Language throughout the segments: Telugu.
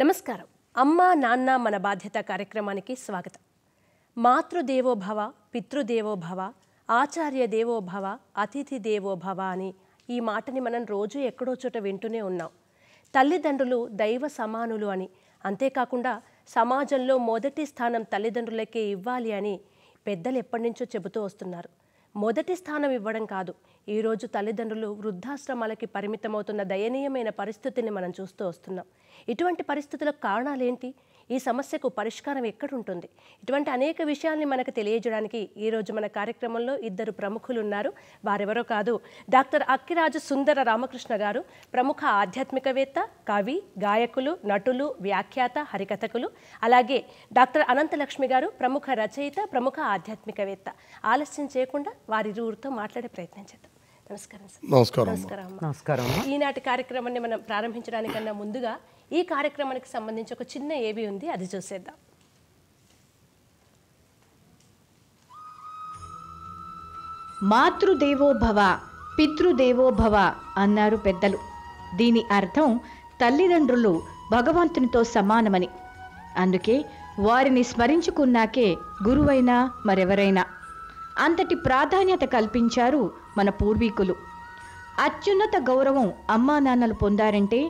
నమస్కారం అమ్మ నాన్న మన బాధ్యత కార్యక్రమానికి స్వాగతం మాతృదేవోభవ పితృదేవోభవ ఆచార్య దేవోభవ అతిథి దేవోభవ అని ఈ మాటని మనం రోజు ఎక్కడో చోట వింటూనే ఉన్నాం తల్లిదండ్రులు దైవ సమానులు అని అంతేకాకుండా సమాజంలో మొదటి స్థానం తల్లిదండ్రులకే ఇవ్వాలి అని పెద్దలు ఎప్పటి నుంచో చెబుతూ వస్తున్నారు మొదటి స్థానం ఇవ్వడం కాదు ఈరోజు తల్లిదండ్రులు వృద్ధాశ్రమాలకి పరిమితమవుతున్న దయనీయమైన పరిస్థితిని మనం చూస్తూ వస్తున్నాం ఇటువంటి పరిస్థితులకు కారణాలేంటి ఈ సమస్యకు పరిష్కారం ఎక్కడుంటుంది ఇటువంటి అనేక విషయాల్ని మనకు తెలియజేయడానికి ఈరోజు మన కార్యక్రమంలో ఇద్దరు ప్రముఖులు ఉన్నారు వారెవరో కాదు డాక్టర్ అక్కిరాజు సుందర రామకృష్ణ గారు ప్రముఖ ఆధ్యాత్మికవేత్త కవి గాయకులు నటులు వ్యాఖ్యాత హరికథకులు అలాగే డాక్టర్ అనంతలక్ష్మి గారు ప్రముఖ రచయిత ప్రముఖ ఆధ్యాత్మికవేత్త ఆలస్యం చేయకుండా వారిరువురితో మాట్లాడే ప్రయత్నం చేద్దాం నమస్కారం ఈనాటి కార్యక్రమాన్ని మనం ప్రారంభించడానికన్నా ముందుగా ఈ కార్యక్రమానికి సంబంధించి ఒక చిన్న ఏబీ ఉంది అది చూసేద్దాం మాతృదేవోభవ పితృదేవోభవ అన్నారు పెద్దలు దీని అర్థం తల్లిదండ్రులు భగవంతునితో సమానమని అందుకే వారిని స్మరించుకున్నాకే గురువైనా మరెవరైనా అంతటి ప్రాధాన్యత కల్పించారు మన పూర్వీకులు అత్యున్నత గౌరవం అమ్మా నాన్నలు పొందారంటే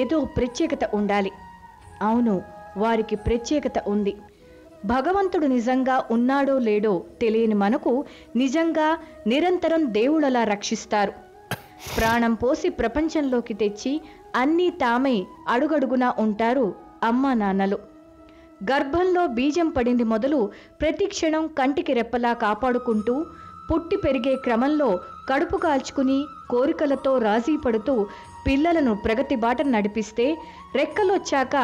ఏదో ప్రత్యేకత ఉండాలి అవును వారికి ప్రత్యేకత ఉంది భగవంతుడు నిజంగా ఉన్నాడో లేడో తెలియని మనకు నిజంగా నిరంతరం దేవుడలా రక్షిస్తారు ప్రాణం పోసి ప్రపంచంలోకి తెచ్చి అన్నీ తామే అడుగడుగునా ఉంటారు అమ్మా నాన్నలు గర్భంలో బీజం పడింది మొదలు ప్రతి క్షణం కంటికి రెప్పలా కాపాడుకుంటూ పుట్టి పెరిగే క్రమంలో కడుపు కాల్చుకుని కోరికలతో రాజీ పడుతూ పిల్లలను ప్రగతి బాట నడిపిస్తే రెక్కలొచ్చాక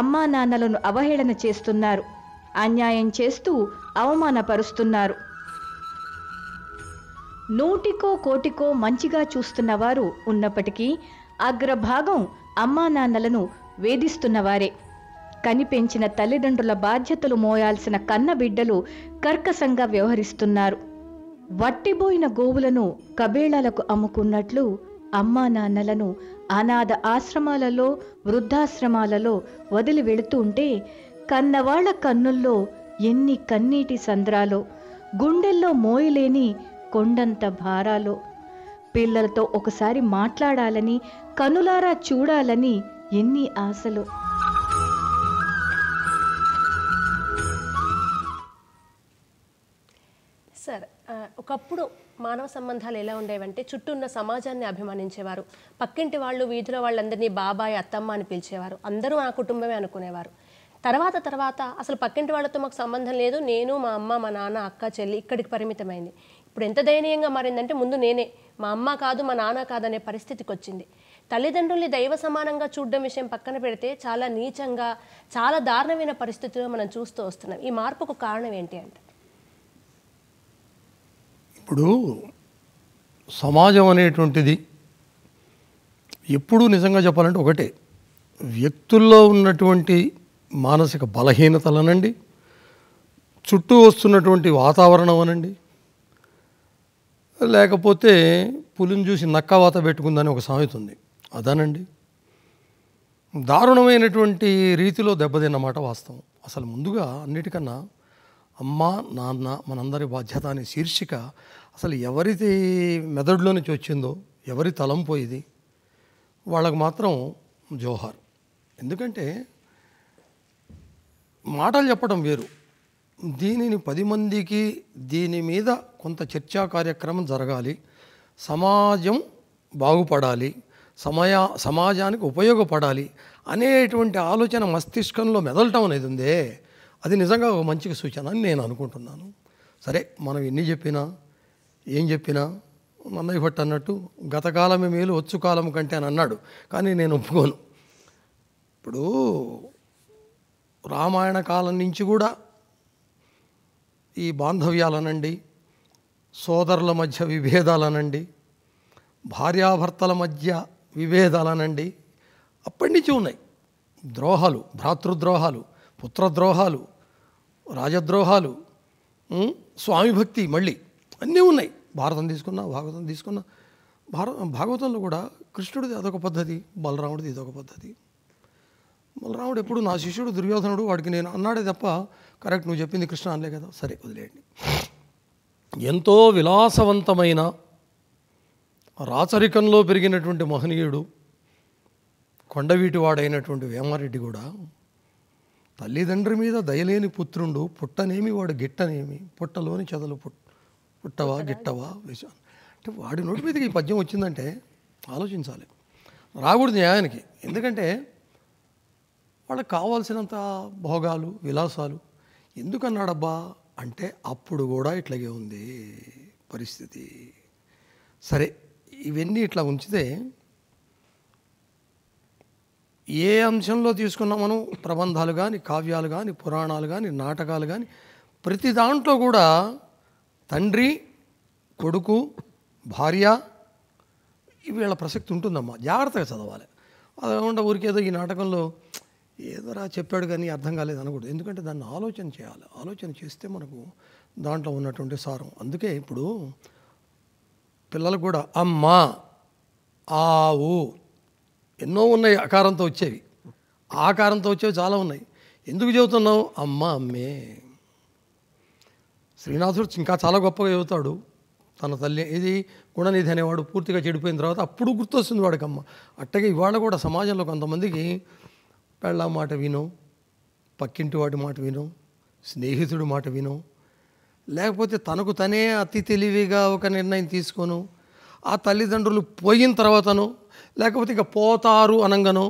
అమ్మా నాన్నలను అవహేళన చేస్తున్నారు అన్యాయం చేస్తూ అవమానపరుస్తున్నారు నూటికో కోటికో మంచిగా చూస్తున్నవారు ఉన్నప్పటికీ అగ్రభాగం అమ్మా నాన్నలను వేధిస్తున్నవారే కనిపెంచిన తల్లిదండ్రుల బాధ్యతలు మోయాల్సిన కన్న బిడ్డలు కర్కశంగా వ్యవహరిస్తున్నారు వట్టిబోయిన గోవులను కబేళాలకు అమ్ముకున్నట్లు అమ్మా నాన్నలను అనాథ ఆశ్రమాలలో వృద్ధాశ్రమాలలో వదిలి వెళుతూ ఉంటే కన్నవాళ్ల కన్నుల్లో ఎన్ని కన్నీటి సంద్రాలో గుండెల్లో మోయలేని కొండంత భారాలో పిల్లలతో ఒకసారి మాట్లాడాలని కనులారా చూడాలని ఎన్ని ఆశలు సరే ఒకప్పుడు మానవ సంబంధాలు ఎలా ఉండేవంటే చుట్టూ ఉన్న సమాజాన్ని అభిమానించేవారు పక్కింటి వాళ్ళు వీధిలో వాళ్ళందరినీ బాబాయ్ అత్తమ్మ అని పిలిచేవారు అందరూ నా కుటుంబమే అనుకునేవారు తర్వాత తర్వాత అసలు పక్కింటి వాళ్ళతో మాకు సంబంధం లేదు నేను మా అమ్మ మా నాన్న అక్క చెల్లి ఇక్కడికి పరిమితమైంది ఇప్పుడు ఎంత దయనీయంగా మారిందంటే ముందు నేనే మా అమ్మ కాదు మా నాన్న కాదనే పరిస్థితికి వచ్చింది తల్లిదండ్రుల్ని దైవ సమానంగా చూడడం విషయం పక్కన పెడితే చాలా నీచంగా చాలా దారుణమైన పరిస్థితిలో మనం చూస్తూ వస్తున్నాం ఈ మార్పుకు కారణం ఏంటి అంటే ఇప్పుడు సమాజం అనేటువంటిది ఎప్పుడూ నిజంగా చెప్పాలంటే ఒకటే వ్యక్తుల్లో ఉన్నటువంటి మానసిక బలహీనతలనండి చుట్టూ వస్తున్నటువంటి వాతావరణం అనండి లేకపోతే పులిని చూసి నక్క వాత పెట్టుకుందని ఒక సామెత ఉంది అదనండి దారుణమైనటువంటి రీతిలో దెబ్బతిన్నమాట వాస్తవం అసలు ముందుగా అన్నిటికన్నా అమ్మ నాన్న మనందరి బాధ్యత అనే శీర్షిక అసలు ఎవరిది మెదడులో నుంచి వచ్చిందో ఎవరి తలంపు వాళ్ళకు మాత్రం జోహార్ ఎందుకంటే మాటలు చెప్పడం వేరు దీనిని పది మందికి దీని మీద కొంత చర్చా కార్యక్రమం జరగాలి సమాజం బాగుపడాలి సమయ సమాజానికి ఉపయోగపడాలి అనేటువంటి ఆలోచన మస్తిష్కంలో మెదలటం అనేది ఉందే అది నిజంగా ఒక మంచి సూచన అని నేను అనుకుంటున్నాను సరే మనం ఎన్ని చెప్పినా ఏం చెప్పినా నన్నయ్య భట్ అన్నట్టు గతకాలమే మేలు వచ్చు కాలం కంటే అని అన్నాడు కానీ నేను ఒప్పుకోను ఇప్పుడు రామాయణ కాలం నుంచి కూడా ఈ బాంధవ్యాలనండి సోదరుల మధ్య విభేదాలనండి భార్యాభర్తల మధ్య విభేదాలనండి అప్పటి నుంచి ఉన్నాయి ద్రోహాలు భ్రాతృద్రోహాలు పుత్రద్రోహాలు రాజద్రోహాలు స్వామి భక్తి మళ్ళీ అన్నీ ఉన్నాయి భారతం తీసుకున్నా భాగవతం తీసుకున్నా భార భాగవతంలో కూడా కృష్ణుడిది అదొక పద్ధతి బలరాముడిది ఇదొక పద్ధతి బలరాముడు ఎప్పుడు నా శిష్యుడు దుర్యోధనుడు వాడికి నేను అన్నాడే తప్ప కరెక్ట్ నువ్వు చెప్పింది కృష్ణ అనలే కదా సరే వదిలేయండి ఎంతో విలాసవంతమైన రాచరికంలో పెరిగినటువంటి మహనీయుడు కొండవీటివాడైనటువంటి వేమారెడ్డి కూడా తల్లిదండ్రి మీద దయలేని పుత్రుండు పుట్టనేమి వాడు గిట్టనేమి పుట్టలోని చదలు పుట్ పుట్టవా గిట్టవా వేసా అంటే వాడి నోటి మీదకి ఈ పద్యం వచ్చిందంటే ఆలోచించాలి రాకూడదు న్యాయానికి ఎందుకంటే వాళ్ళకి కావాల్సినంత భోగాలు విలాసాలు ఎందుకన్నాడబ్బా అంటే అప్పుడు కూడా ఇట్లాగే ఉంది పరిస్థితి సరే ఇవన్నీ ఇట్లా ఉంచితే ఏ అంశంలో తీసుకున్నా మనం ప్రబంధాలు కానీ కావ్యాలు కానీ పురాణాలు కానీ నాటకాలు కానీ ప్రతి దాంట్లో కూడా తండ్రి కొడుకు భార్య వీళ్ళ ప్రసక్తి ఉంటుందమ్మా జాగ్రత్తగా చదవాలి అది కాకుండా ఊరికేదో ఈ నాటకంలో ఏదోరా చెప్పాడు కానీ అర్థం కాలేదు అనకూడదు ఎందుకంటే దాన్ని ఆలోచన చేయాలి ఆలోచన చేస్తే మనకు దాంట్లో ఉన్నటువంటి సారం అందుకే ఇప్పుడు పిల్లలు కూడా అమ్మ ఆవు ఎన్నో ఉన్నాయి ఆకారంతో వచ్చేవి ఆకారంతో వచ్చేవి చాలా ఉన్నాయి ఎందుకు చెబుతున్నావు అమ్మ అమ్మే శ్రీనాథుడు ఇంకా చాలా గొప్పగా చెబుతాడు తన తల్లి ఇది గుణనిధి అనేవాడు పూర్తిగా చెడిపోయిన తర్వాత అప్పుడు గుర్తొస్తుంది వాడికి అమ్మ అట్టగే ఇవాళ కూడా సమాజంలో కొంతమందికి పెళ్ళ మాట విను పక్కింటి వాడి మాట విను స్నేహితుడి మాట విను లేకపోతే తనకు తనే అతి తెలివిగా ఒక నిర్ణయం తీసుకోను ఆ తల్లిదండ్రులు పోయిన తర్వాతను లేకపోతే ఇక పోతారు అనంగానో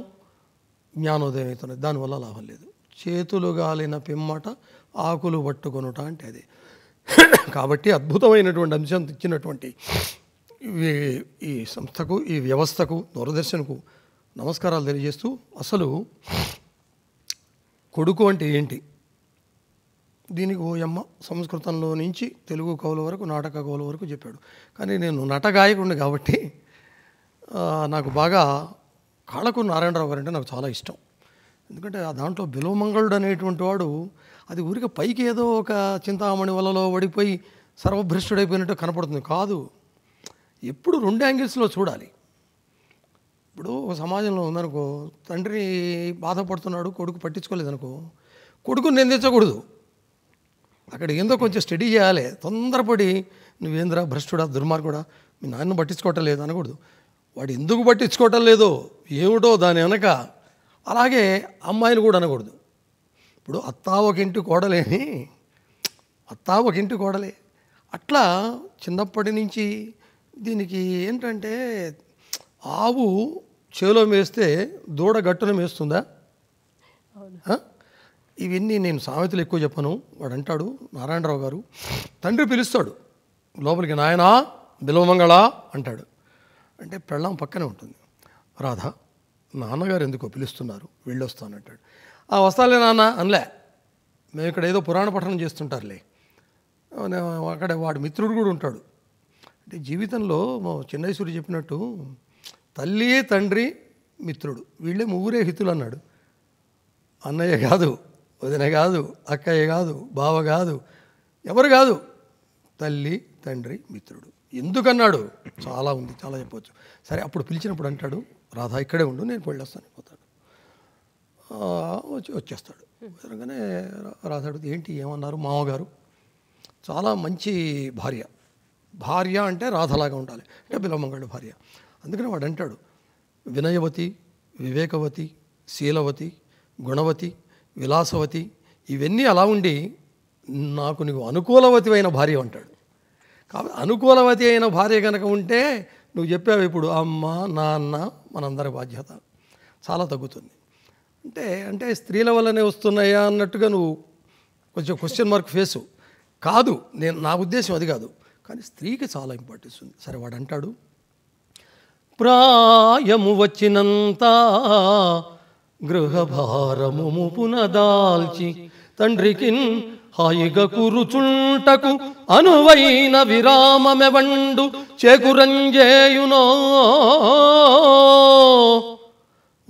జ్ఞానోదయం అవుతుంది దానివల్ల లాభం లేదు చేతులు గాలిన పిమ్మట ఆకులు పట్టుకొనుట అంటే అది కాబట్టి అద్భుతమైనటువంటి అంశం ఇచ్చినటువంటి ఈ సంస్థకు ఈ వ్యవస్థకు దూరదర్శన్కు నమస్కారాలు తెలియజేస్తూ అసలు కొడుకు అంటే ఏంటి దీనికి ఓయమ్మ సంస్కృతంలో నుంచి తెలుగు కవుల వరకు నాటక కవుల వరకు చెప్పాడు కానీ నేను నటగాయకుండి కాబట్టి నాకు బాగా కాళకు నారాయణరావు గారు అంటే నాకు చాలా ఇష్టం ఎందుకంటే ఆ దాంట్లో బిలోమంగళుడు అనేటువంటి వాడు అది ఊరికి పైకి ఏదో ఒక చింతామణి వలలో పడిపోయి సర్వభ్రష్టుడైపోయినట్టు కనపడుతుంది కాదు ఎప్పుడు రెండు యాంగిల్స్లో చూడాలి ఇప్పుడు ఒక సమాజంలో ఉందనుకో తండ్రి బాధపడుతున్నాడు కొడుకు పట్టించుకోలేదనుకో కొడుకుని నిందించకూడదు అక్కడ ఏందో కొంచెం స్టడీ చేయాలి తొందరపడి నువ్వేంద్ర భ్రష్టుడా దుర్మార్గుడా మీ నాన్న పట్టించుకోవటం లేదు అనకూడదు వాడు ఎందుకు పట్టించుకోవటం లేదో ఏమిటో దాని వెనక అలాగే అమ్మాయిలు కూడా అనకూడదు ఇప్పుడు అత్తా ఒక ఇంటి కోడలేని అత్తా ఒక ఇంటి కోడలే అట్లా చిన్నప్పటి నుంచి దీనికి ఏంటంటే ఆవు చేలో మేస్తే దూడ గట్టున మేస్తుందా ఇవన్నీ నేను సామెతలు ఎక్కువ చెప్పను వాడు అంటాడు నారాయణరావు గారు తండ్రి పిలుస్తాడు లోపలికి నాయనా బిలవమంగళ అంటాడు అంటే ప్రళం పక్కనే ఉంటుంది రాధ నాన్నగారు ఎందుకో పిలుస్తున్నారు అంటాడు ఆ వస్తాలే నాన్న అనలే మేము ఇక్కడ ఏదో పురాణ పఠనం చేస్తుంటారులే అక్కడ వాడి మిత్రుడు కూడా ఉంటాడు అంటే జీవితంలో మా చిన్నైశ్వరి చెప్పినట్టు తల్లి తండ్రి మిత్రుడు వీళ్ళే ముగ్గురే హితులు అన్నాడు అన్నయ్య కాదు వదిన కాదు అక్కయ్య కాదు బావ కాదు ఎవరు కాదు తల్లి తండ్రి మిత్రుడు ఎందుకన్నాడు చాలా ఉంది చాలా చెప్పవచ్చు సరే అప్పుడు పిలిచినప్పుడు అంటాడు రాధా ఇక్కడే ఉండు నేను వెళ్ళొస్తాను పోతాడు వచ్చి వచ్చేస్తాడు అనగానే రాధాడు ఏంటి ఏమన్నారు మామగారు చాలా మంచి భార్య భార్య అంటే రాధలాగా ఉండాలి అంటే బిలమంగళ్ళు భార్య అందుకని వాడు అంటాడు వినయవతి వివేకవతి శీలవతి గుణవతి విలాసవతి ఇవన్నీ అలా ఉండి నాకు నీకు అనుకూలవతి అయిన భార్య అంటాడు కాబట్టి అనుకూలవతి అయిన భార్య కనుక ఉంటే నువ్వు చెప్పావు ఇప్పుడు అమ్మ నాన్న మనందరి బాధ్యత చాలా తగ్గుతుంది అంటే అంటే స్త్రీల వల్లనే వస్తున్నాయా అన్నట్టుగా నువ్వు కొంచెం క్వశ్చన్ మార్క్ ఫేసు కాదు నేను నా ఉద్దేశం అది కాదు కానీ స్త్రీకి చాలా ఇంపార్టెన్స్ ఉంది సరే వాడు అంటాడు ప్రాయము వచ్చినంత గృహభారము పునదాల్చి తండ్రికి హాయిగ కురుచుంటకు అనువైన విరామమెవండు చేకురంజేయునో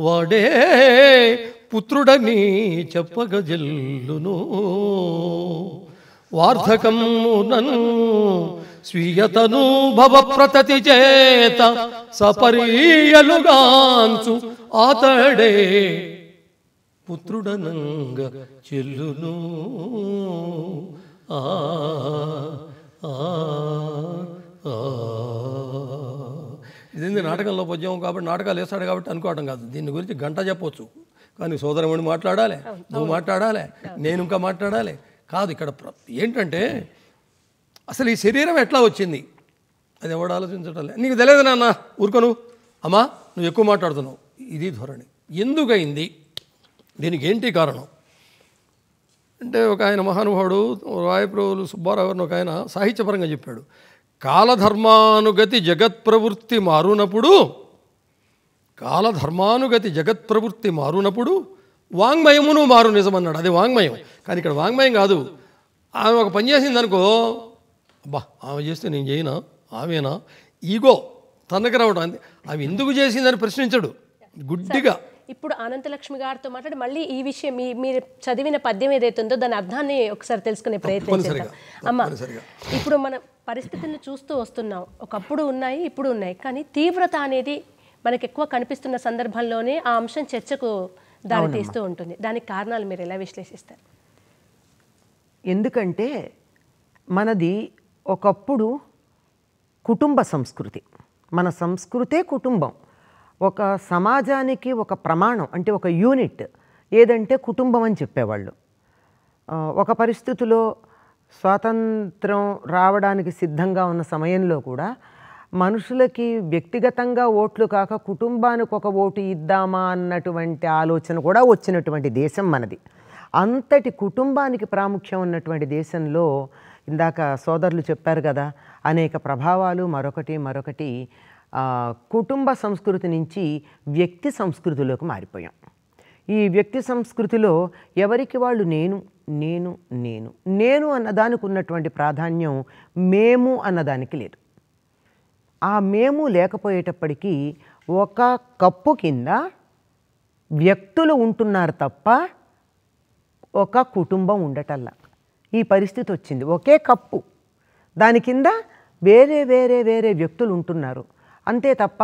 వాడే పుత్రుడని చెప్పగ జల్లును వార్ధకమునను స్వీయతను భవ ప్రతతి చేత సపరీయలుగాంచు ఆతడే పుత్రుడనంగ చెల్లును ఆ ఇదేంది నాటకంలో పద్యం కాబట్టి నాటకాలు వేస్తాడు కాబట్టి అనుకోవటం కాదు దీని గురించి గంట చెప్పొచ్చు కానీ సోదరముని మాట్లాడాలి నువ్వు మాట్లాడాలి నేను ఇంకా మాట్లాడాలి కాదు ఇక్కడ ఏంటంటే అసలు ఈ శరీరం ఎట్లా వచ్చింది అది ఎవడు ఆలోచించటం లేదు నీకు తెలియదు నాన్న ఊరుకోను అమ్మా నువ్వు ఎక్కువ మాట్లాడుతున్నావు ఇది ధోరణి ఎందుకైంది దీనికి ఏంటి కారణం అంటే ఒక ఆయన మహానుభావుడు రాయప్రభులు సుబ్బారావు గారిని ఒక ఆయన సాహిత్యపరంగా చెప్పాడు కాలధర్మానుగతి జగత్ప్రవృత్తి మారునప్పుడు కాలధర్మానుగతి జగత్ప్రవృత్తి మారునప్పుడు వాంగ్మయమును మారు నిజమన్నాడు అది వాంగ్మయం కానీ ఇక్కడ వాంగ్మయం కాదు ఆమె ఒక పని చేసింది అనుకో అబ్బా ఆమె చేస్తే నేను చేయనా ఆమెనా ఈగో తనకి రావడం ఆమె ఎందుకు చేసిందని ప్రశ్నించడు గుడ్డిగా ఇప్పుడు అనంతలక్ష్మి గారితో మాట్లాడి మళ్ళీ ఈ విషయం మీ మీరు చదివిన పద్యం ఏదైతే ఉందో దాని అర్థాన్ని ఒకసారి తెలుసుకునే ప్రయత్నం చేద్దాం అమ్మ ఇప్పుడు మన పరిస్థితిని చూస్తూ వస్తున్నాం ఒకప్పుడు ఉన్నాయి ఇప్పుడు ఉన్నాయి కానీ తీవ్రత అనేది మనకు ఎక్కువ కనిపిస్తున్న సందర్భంలోనే ఆ అంశం చర్చకు దారితీస్తూ ఉంటుంది దానికి కారణాలు మీరు ఎలా విశ్లేషిస్తారు ఎందుకంటే మనది ఒకప్పుడు కుటుంబ సంస్కృతి మన సంస్కృతే కుటుంబం ఒక సమాజానికి ఒక ప్రమాణం అంటే ఒక యూనిట్ ఏదంటే కుటుంబం అని చెప్పేవాళ్ళు ఒక పరిస్థితిలో స్వాతంత్రం రావడానికి సిద్ధంగా ఉన్న సమయంలో కూడా మనుషులకి వ్యక్తిగతంగా ఓట్లు కాక కుటుంబానికి ఒక ఓటు ఇద్దామా అన్నటువంటి ఆలోచన కూడా వచ్చినటువంటి దేశం మనది అంతటి కుటుంబానికి ప్రాముఖ్యం ఉన్నటువంటి దేశంలో ఇందాక సోదరులు చెప్పారు కదా అనేక ప్రభావాలు మరొకటి మరొకటి కుటుంబ సంస్కృతి నుంచి వ్యక్తి సంస్కృతిలోకి మారిపోయాం ఈ వ్యక్తి సంస్కృతిలో ఎవరికి వాళ్ళు నేను నేను నేను నేను అన్నదానికి ఉన్నటువంటి ప్రాధాన్యం మేము అన్నదానికి లేదు ఆ మేము లేకపోయేటప్పటికీ ఒక కప్పు కింద వ్యక్తులు ఉంటున్నారు తప్ప ఒక కుటుంబం ఉండటల్లా ఈ పరిస్థితి వచ్చింది ఒకే కప్పు దాని కింద వేరే వేరే వేరే వ్యక్తులు ఉంటున్నారు అంతే తప్ప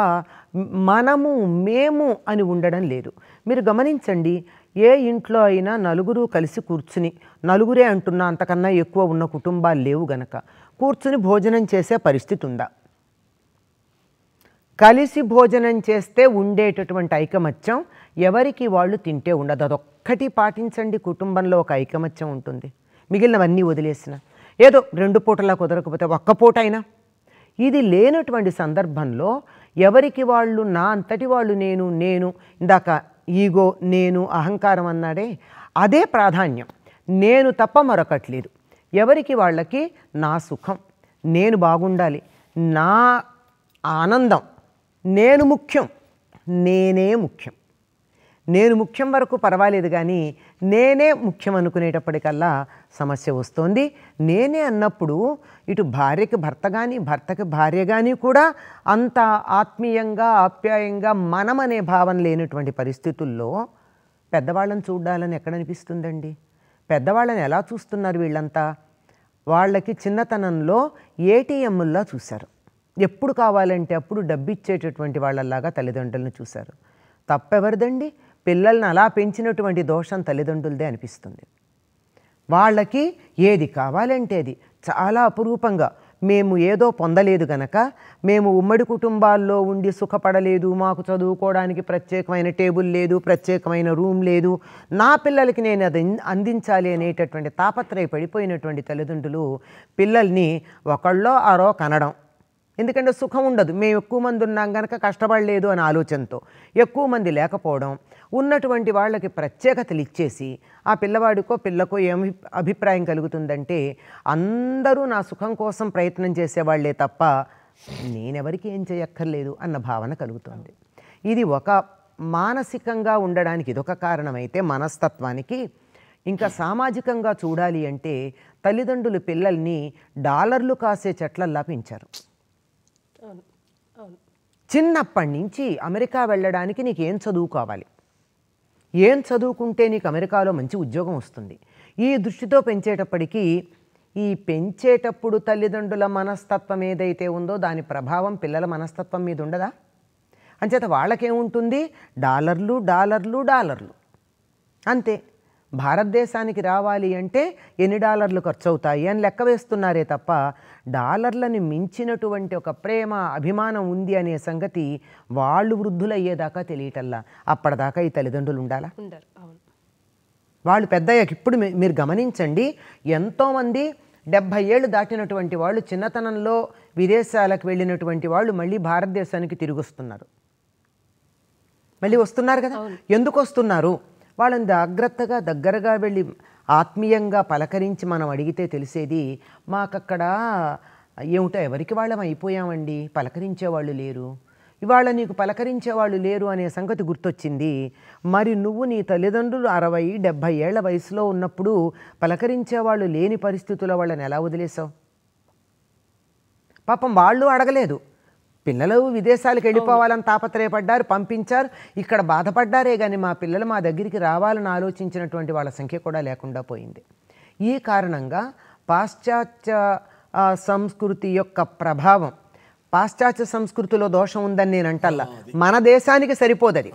మనము మేము అని ఉండడం లేదు మీరు గమనించండి ఏ ఇంట్లో అయినా నలుగురు కలిసి కూర్చుని నలుగురే అంటున్నా అంతకన్నా ఎక్కువ ఉన్న కుటుంబాలు లేవు గనక కూర్చుని భోజనం చేసే పరిస్థితి ఉందా కలిసి భోజనం చేస్తే ఉండేటటువంటి ఐకమత్యం ఎవరికి వాళ్ళు తింటే ఉండదు అదొక్కటి పాటించండి కుటుంబంలో ఒక ఐకమత్యం ఉంటుంది మిగిలినవన్నీ వదిలేసిన ఏదో రెండు పూటలా కుదరకపోతే ఒక్క పూట అయినా ఇది లేనటువంటి సందర్భంలో ఎవరికి వాళ్ళు నా అంతటి వాళ్ళు నేను నేను ఇందాక ఈగో నేను అహంకారం అన్నాడే అదే ప్రాధాన్యం నేను తప్ప మరొకట్లేదు ఎవరికి వాళ్ళకి నా సుఖం నేను బాగుండాలి నా ఆనందం నేను ముఖ్యం నేనే ముఖ్యం నేను ముఖ్యం వరకు పర్వాలేదు కానీ నేనే ముఖ్యం అనుకునేటప్పటికల్లా సమస్య వస్తోంది నేనే అన్నప్పుడు ఇటు భార్యకి భర్త కానీ భర్తకి భార్య కానీ కూడా అంత ఆత్మీయంగా ఆప్యాయంగా మనం అనే భావన లేనటువంటి పరిస్థితుల్లో పెద్దవాళ్ళని చూడాలని ఎక్కడ అనిపిస్తుందండి పెద్దవాళ్ళని ఎలా చూస్తున్నారు వీళ్ళంతా వాళ్ళకి చిన్నతనంలో ఏటీఎంలా చూశారు ఎప్పుడు కావాలంటే అప్పుడు డబ్బిచ్చేటటువంటి వాళ్ళలాగా తల్లిదండ్రులను చూశారు తప్పెవరిదండి పిల్లల్ని అలా పెంచినటువంటి దోషం తల్లిదండ్రులదే అనిపిస్తుంది వాళ్ళకి ఏది కావాలంటే అది చాలా అపురూపంగా మేము ఏదో పొందలేదు గనక మేము ఉమ్మడి కుటుంబాల్లో ఉండి సుఖపడలేదు మాకు చదువుకోవడానికి ప్రత్యేకమైన టేబుల్ లేదు ప్రత్యేకమైన రూమ్ లేదు నా పిల్లలకి నేను అది అందించాలి అనేటటువంటి తాపత్రయ పడిపోయినటువంటి తల్లిదండ్రులు పిల్లల్ని ఒకళ్ళో ఆరో కనడం ఎందుకంటే సుఖం ఉండదు మేము ఎక్కువ మంది ఉన్నాం కనుక కష్టపడలేదు అనే ఆలోచనతో ఎక్కువ మంది లేకపోవడం ఉన్నటువంటి వాళ్ళకి ప్రత్యేకతలు ఇచ్చేసి ఆ పిల్లవాడికో పిల్లకో ఏమి అభిప్రాయం కలుగుతుందంటే అందరూ నా సుఖం కోసం ప్రయత్నం చేసేవాళ్లే తప్ప నేనెవరికి ఏం చేయక్కర్లేదు అన్న భావన కలుగుతుంది ఇది ఒక మానసికంగా ఉండడానికి ఇదొక కారణమైతే మనస్తత్వానికి ఇంకా సామాజికంగా చూడాలి అంటే తల్లిదండ్రులు పిల్లల్ని డాలర్లు కాసే చెట్లల్లా పెంచారు చిన్నప్పటి నుంచి అమెరికా వెళ్ళడానికి నీకు ఏం చదువు కావాలి ఏం చదువుకుంటే నీకు అమెరికాలో మంచి ఉద్యోగం వస్తుంది ఈ దృష్టితో పెంచేటప్పటికీ ఈ పెంచేటప్పుడు తల్లిదండ్రుల మనస్తత్వం ఏదైతే ఉందో దాని ప్రభావం పిల్లల మనస్తత్వం మీద ఉండదా అంచేత వాళ్ళకేముంటుంది డాలర్లు డాలర్లు డాలర్లు అంతే భారతదేశానికి రావాలి అంటే ఎన్ని డాలర్లు ఖర్చు అవుతాయి అని లెక్క వేస్తున్నారే తప్ప డాలర్లని మించినటువంటి ఒక ప్రేమ అభిమానం ఉంది అనే సంగతి వాళ్ళు వృద్ధులయ్యేదాకా తెలియటల్లా అప్పటిదాకా ఈ తల్లిదండ్రులు ఉండాలా వాళ్ళు పెద్దయ్యాక ఇప్పుడు మీరు గమనించండి ఎంతోమంది డెబ్భై ఏళ్ళు దాటినటువంటి వాళ్ళు చిన్నతనంలో విదేశాలకు వెళ్ళినటువంటి వాళ్ళు మళ్ళీ భారతదేశానికి తిరిగి వస్తున్నారు మళ్ళీ వస్తున్నారు కదా ఎందుకు వస్తున్నారు వాళ్ళని జాగ్రత్తగా దగ్గరగా వెళ్ళి ఆత్మీయంగా పలకరించి మనం అడిగితే తెలిసేది మాకక్కడ ఏమిటో ఎవరికి వాళ్ళం అయిపోయామండి పలకరించేవాళ్ళు లేరు ఇవాళ నీకు పలకరించేవాళ్ళు లేరు అనే సంగతి గుర్తొచ్చింది మరి నువ్వు నీ తల్లిదండ్రులు అరవై డెబ్భై ఏళ్ల వయసులో ఉన్నప్పుడు పలకరించేవాళ్ళు లేని పరిస్థితుల వాళ్ళని ఎలా వదిలేశావు పాపం వాళ్ళు అడగలేదు పిల్లలు విదేశాలకు వెళ్ళిపోవాలని తాపత్రయపడ్డారు పంపించారు ఇక్కడ బాధపడ్డారే కానీ మా పిల్లలు మా దగ్గరికి రావాలని ఆలోచించినటువంటి వాళ్ళ సంఖ్య కూడా లేకుండా పోయింది ఈ కారణంగా పాశ్చాత్య సంస్కృతి యొక్క ప్రభావం పాశ్చాత్య సంస్కృతిలో దోషం ఉందని నేను అంటల్లా మన దేశానికి సరిపోదది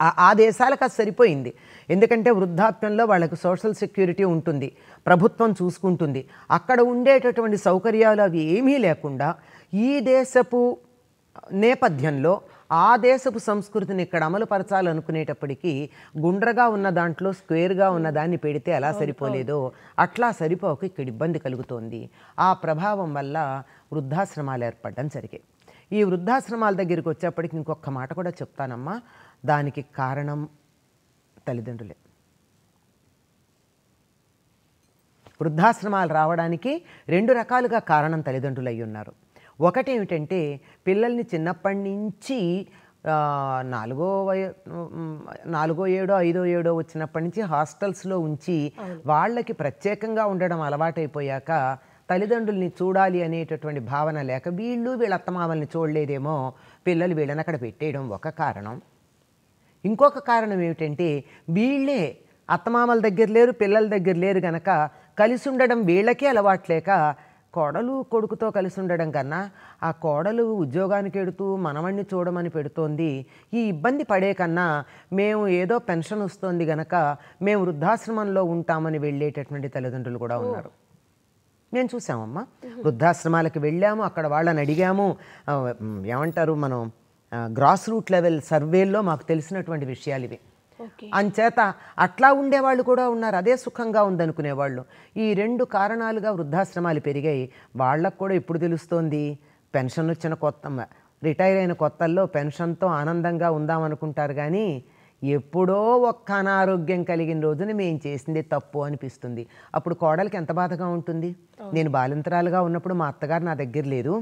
ఆ దేశాలకు అది సరిపోయింది ఎందుకంటే వృద్ధాప్యంలో వాళ్ళకి సోషల్ సెక్యూరిటీ ఉంటుంది ప్రభుత్వం చూసుకుంటుంది అక్కడ ఉండేటటువంటి సౌకర్యాలు అవి ఏమీ లేకుండా ఈ దేశపు నేపథ్యంలో ఆ దేశపు సంస్కృతిని ఇక్కడ అమలుపరచాలనుకునేటప్పటికీ గుండ్రగా ఉన్న దాంట్లో స్క్వేర్గా ఉన్న దాన్ని పెడితే ఎలా సరిపోలేదో అట్లా సరిపోక ఇక్కడ ఇబ్బంది కలుగుతోంది ఆ ప్రభావం వల్ల వృద్ధాశ్రమాలు ఏర్పడడం జరిగాయి ఈ వృద్ధాశ్రమాల దగ్గరికి వచ్చేప్పటికి ఇంకొక మాట కూడా చెప్తానమ్మా దానికి కారణం తల్లిదండ్రులే వృద్ధాశ్రమాలు రావడానికి రెండు రకాలుగా కారణం తల్లిదండ్రులు అయి ఉన్నారు ఒకటి ఏమిటంటే పిల్లల్ని చిన్నప్పటి నుంచి నాలుగో వయ నాలుగో ఏడో ఐదో ఏడో వచ్చినప్పటి నుంచి హాస్టల్స్లో ఉంచి వాళ్ళకి ప్రత్యేకంగా ఉండడం అలవాటైపోయాక తల్లిదండ్రుల్ని చూడాలి అనేటటువంటి భావన లేక వీళ్ళు వీళ్ళ అత్తమామల్ని చూడలేదేమో పిల్లలు వీళ్ళని అక్కడ పెట్టేయడం ఒక కారణం ఇంకొక కారణం ఏమిటంటే వీళ్ళే అత్తమామల దగ్గర లేరు పిల్లల దగ్గర లేరు గనక కలిసి ఉండడం వీళ్ళకే అలవాట్లేక కోడలు కొడుకుతో కలిసి ఉండడం కన్నా ఆ కోడలు ఉద్యోగానికి ఎడుతూ మనవణ్ణి చూడమని పెడుతోంది ఈ ఇబ్బంది పడే కన్నా మేము ఏదో పెన్షన్ వస్తుంది గనక మేము వృద్ధాశ్రమంలో ఉంటామని వెళ్ళేటటువంటి తల్లిదండ్రులు కూడా ఉన్నారు మేము చూసామమ్మా వృద్ధాశ్రమాలకు వెళ్ళాము అక్కడ వాళ్ళని అడిగాము ఏమంటారు మనం గ్రాస్ రూట్ లెవెల్ సర్వేల్లో మాకు తెలిసినటువంటి విషయాలు ఇవి అంచేత అట్లా ఉండేవాళ్ళు కూడా ఉన్నారు అదే సుఖంగా ఉందనుకునేవాళ్ళు ఈ రెండు కారణాలుగా వృద్ధాశ్రమాలు పెరిగాయి వాళ్ళకు కూడా ఇప్పుడు తెలుస్తోంది పెన్షన్ వచ్చిన కొత్త రిటైర్ అయిన కొత్తల్లో పెన్షన్తో ఆనందంగా ఉందామనుకుంటారు కానీ ఎప్పుడో ఒక్క అనారోగ్యం కలిగిన రోజున మేము చేసింది తప్పు అనిపిస్తుంది అప్పుడు కోడలికి ఎంత బాధగా ఉంటుంది నేను బాలింతరాలుగా ఉన్నప్పుడు మా అత్తగారు నా దగ్గర లేరు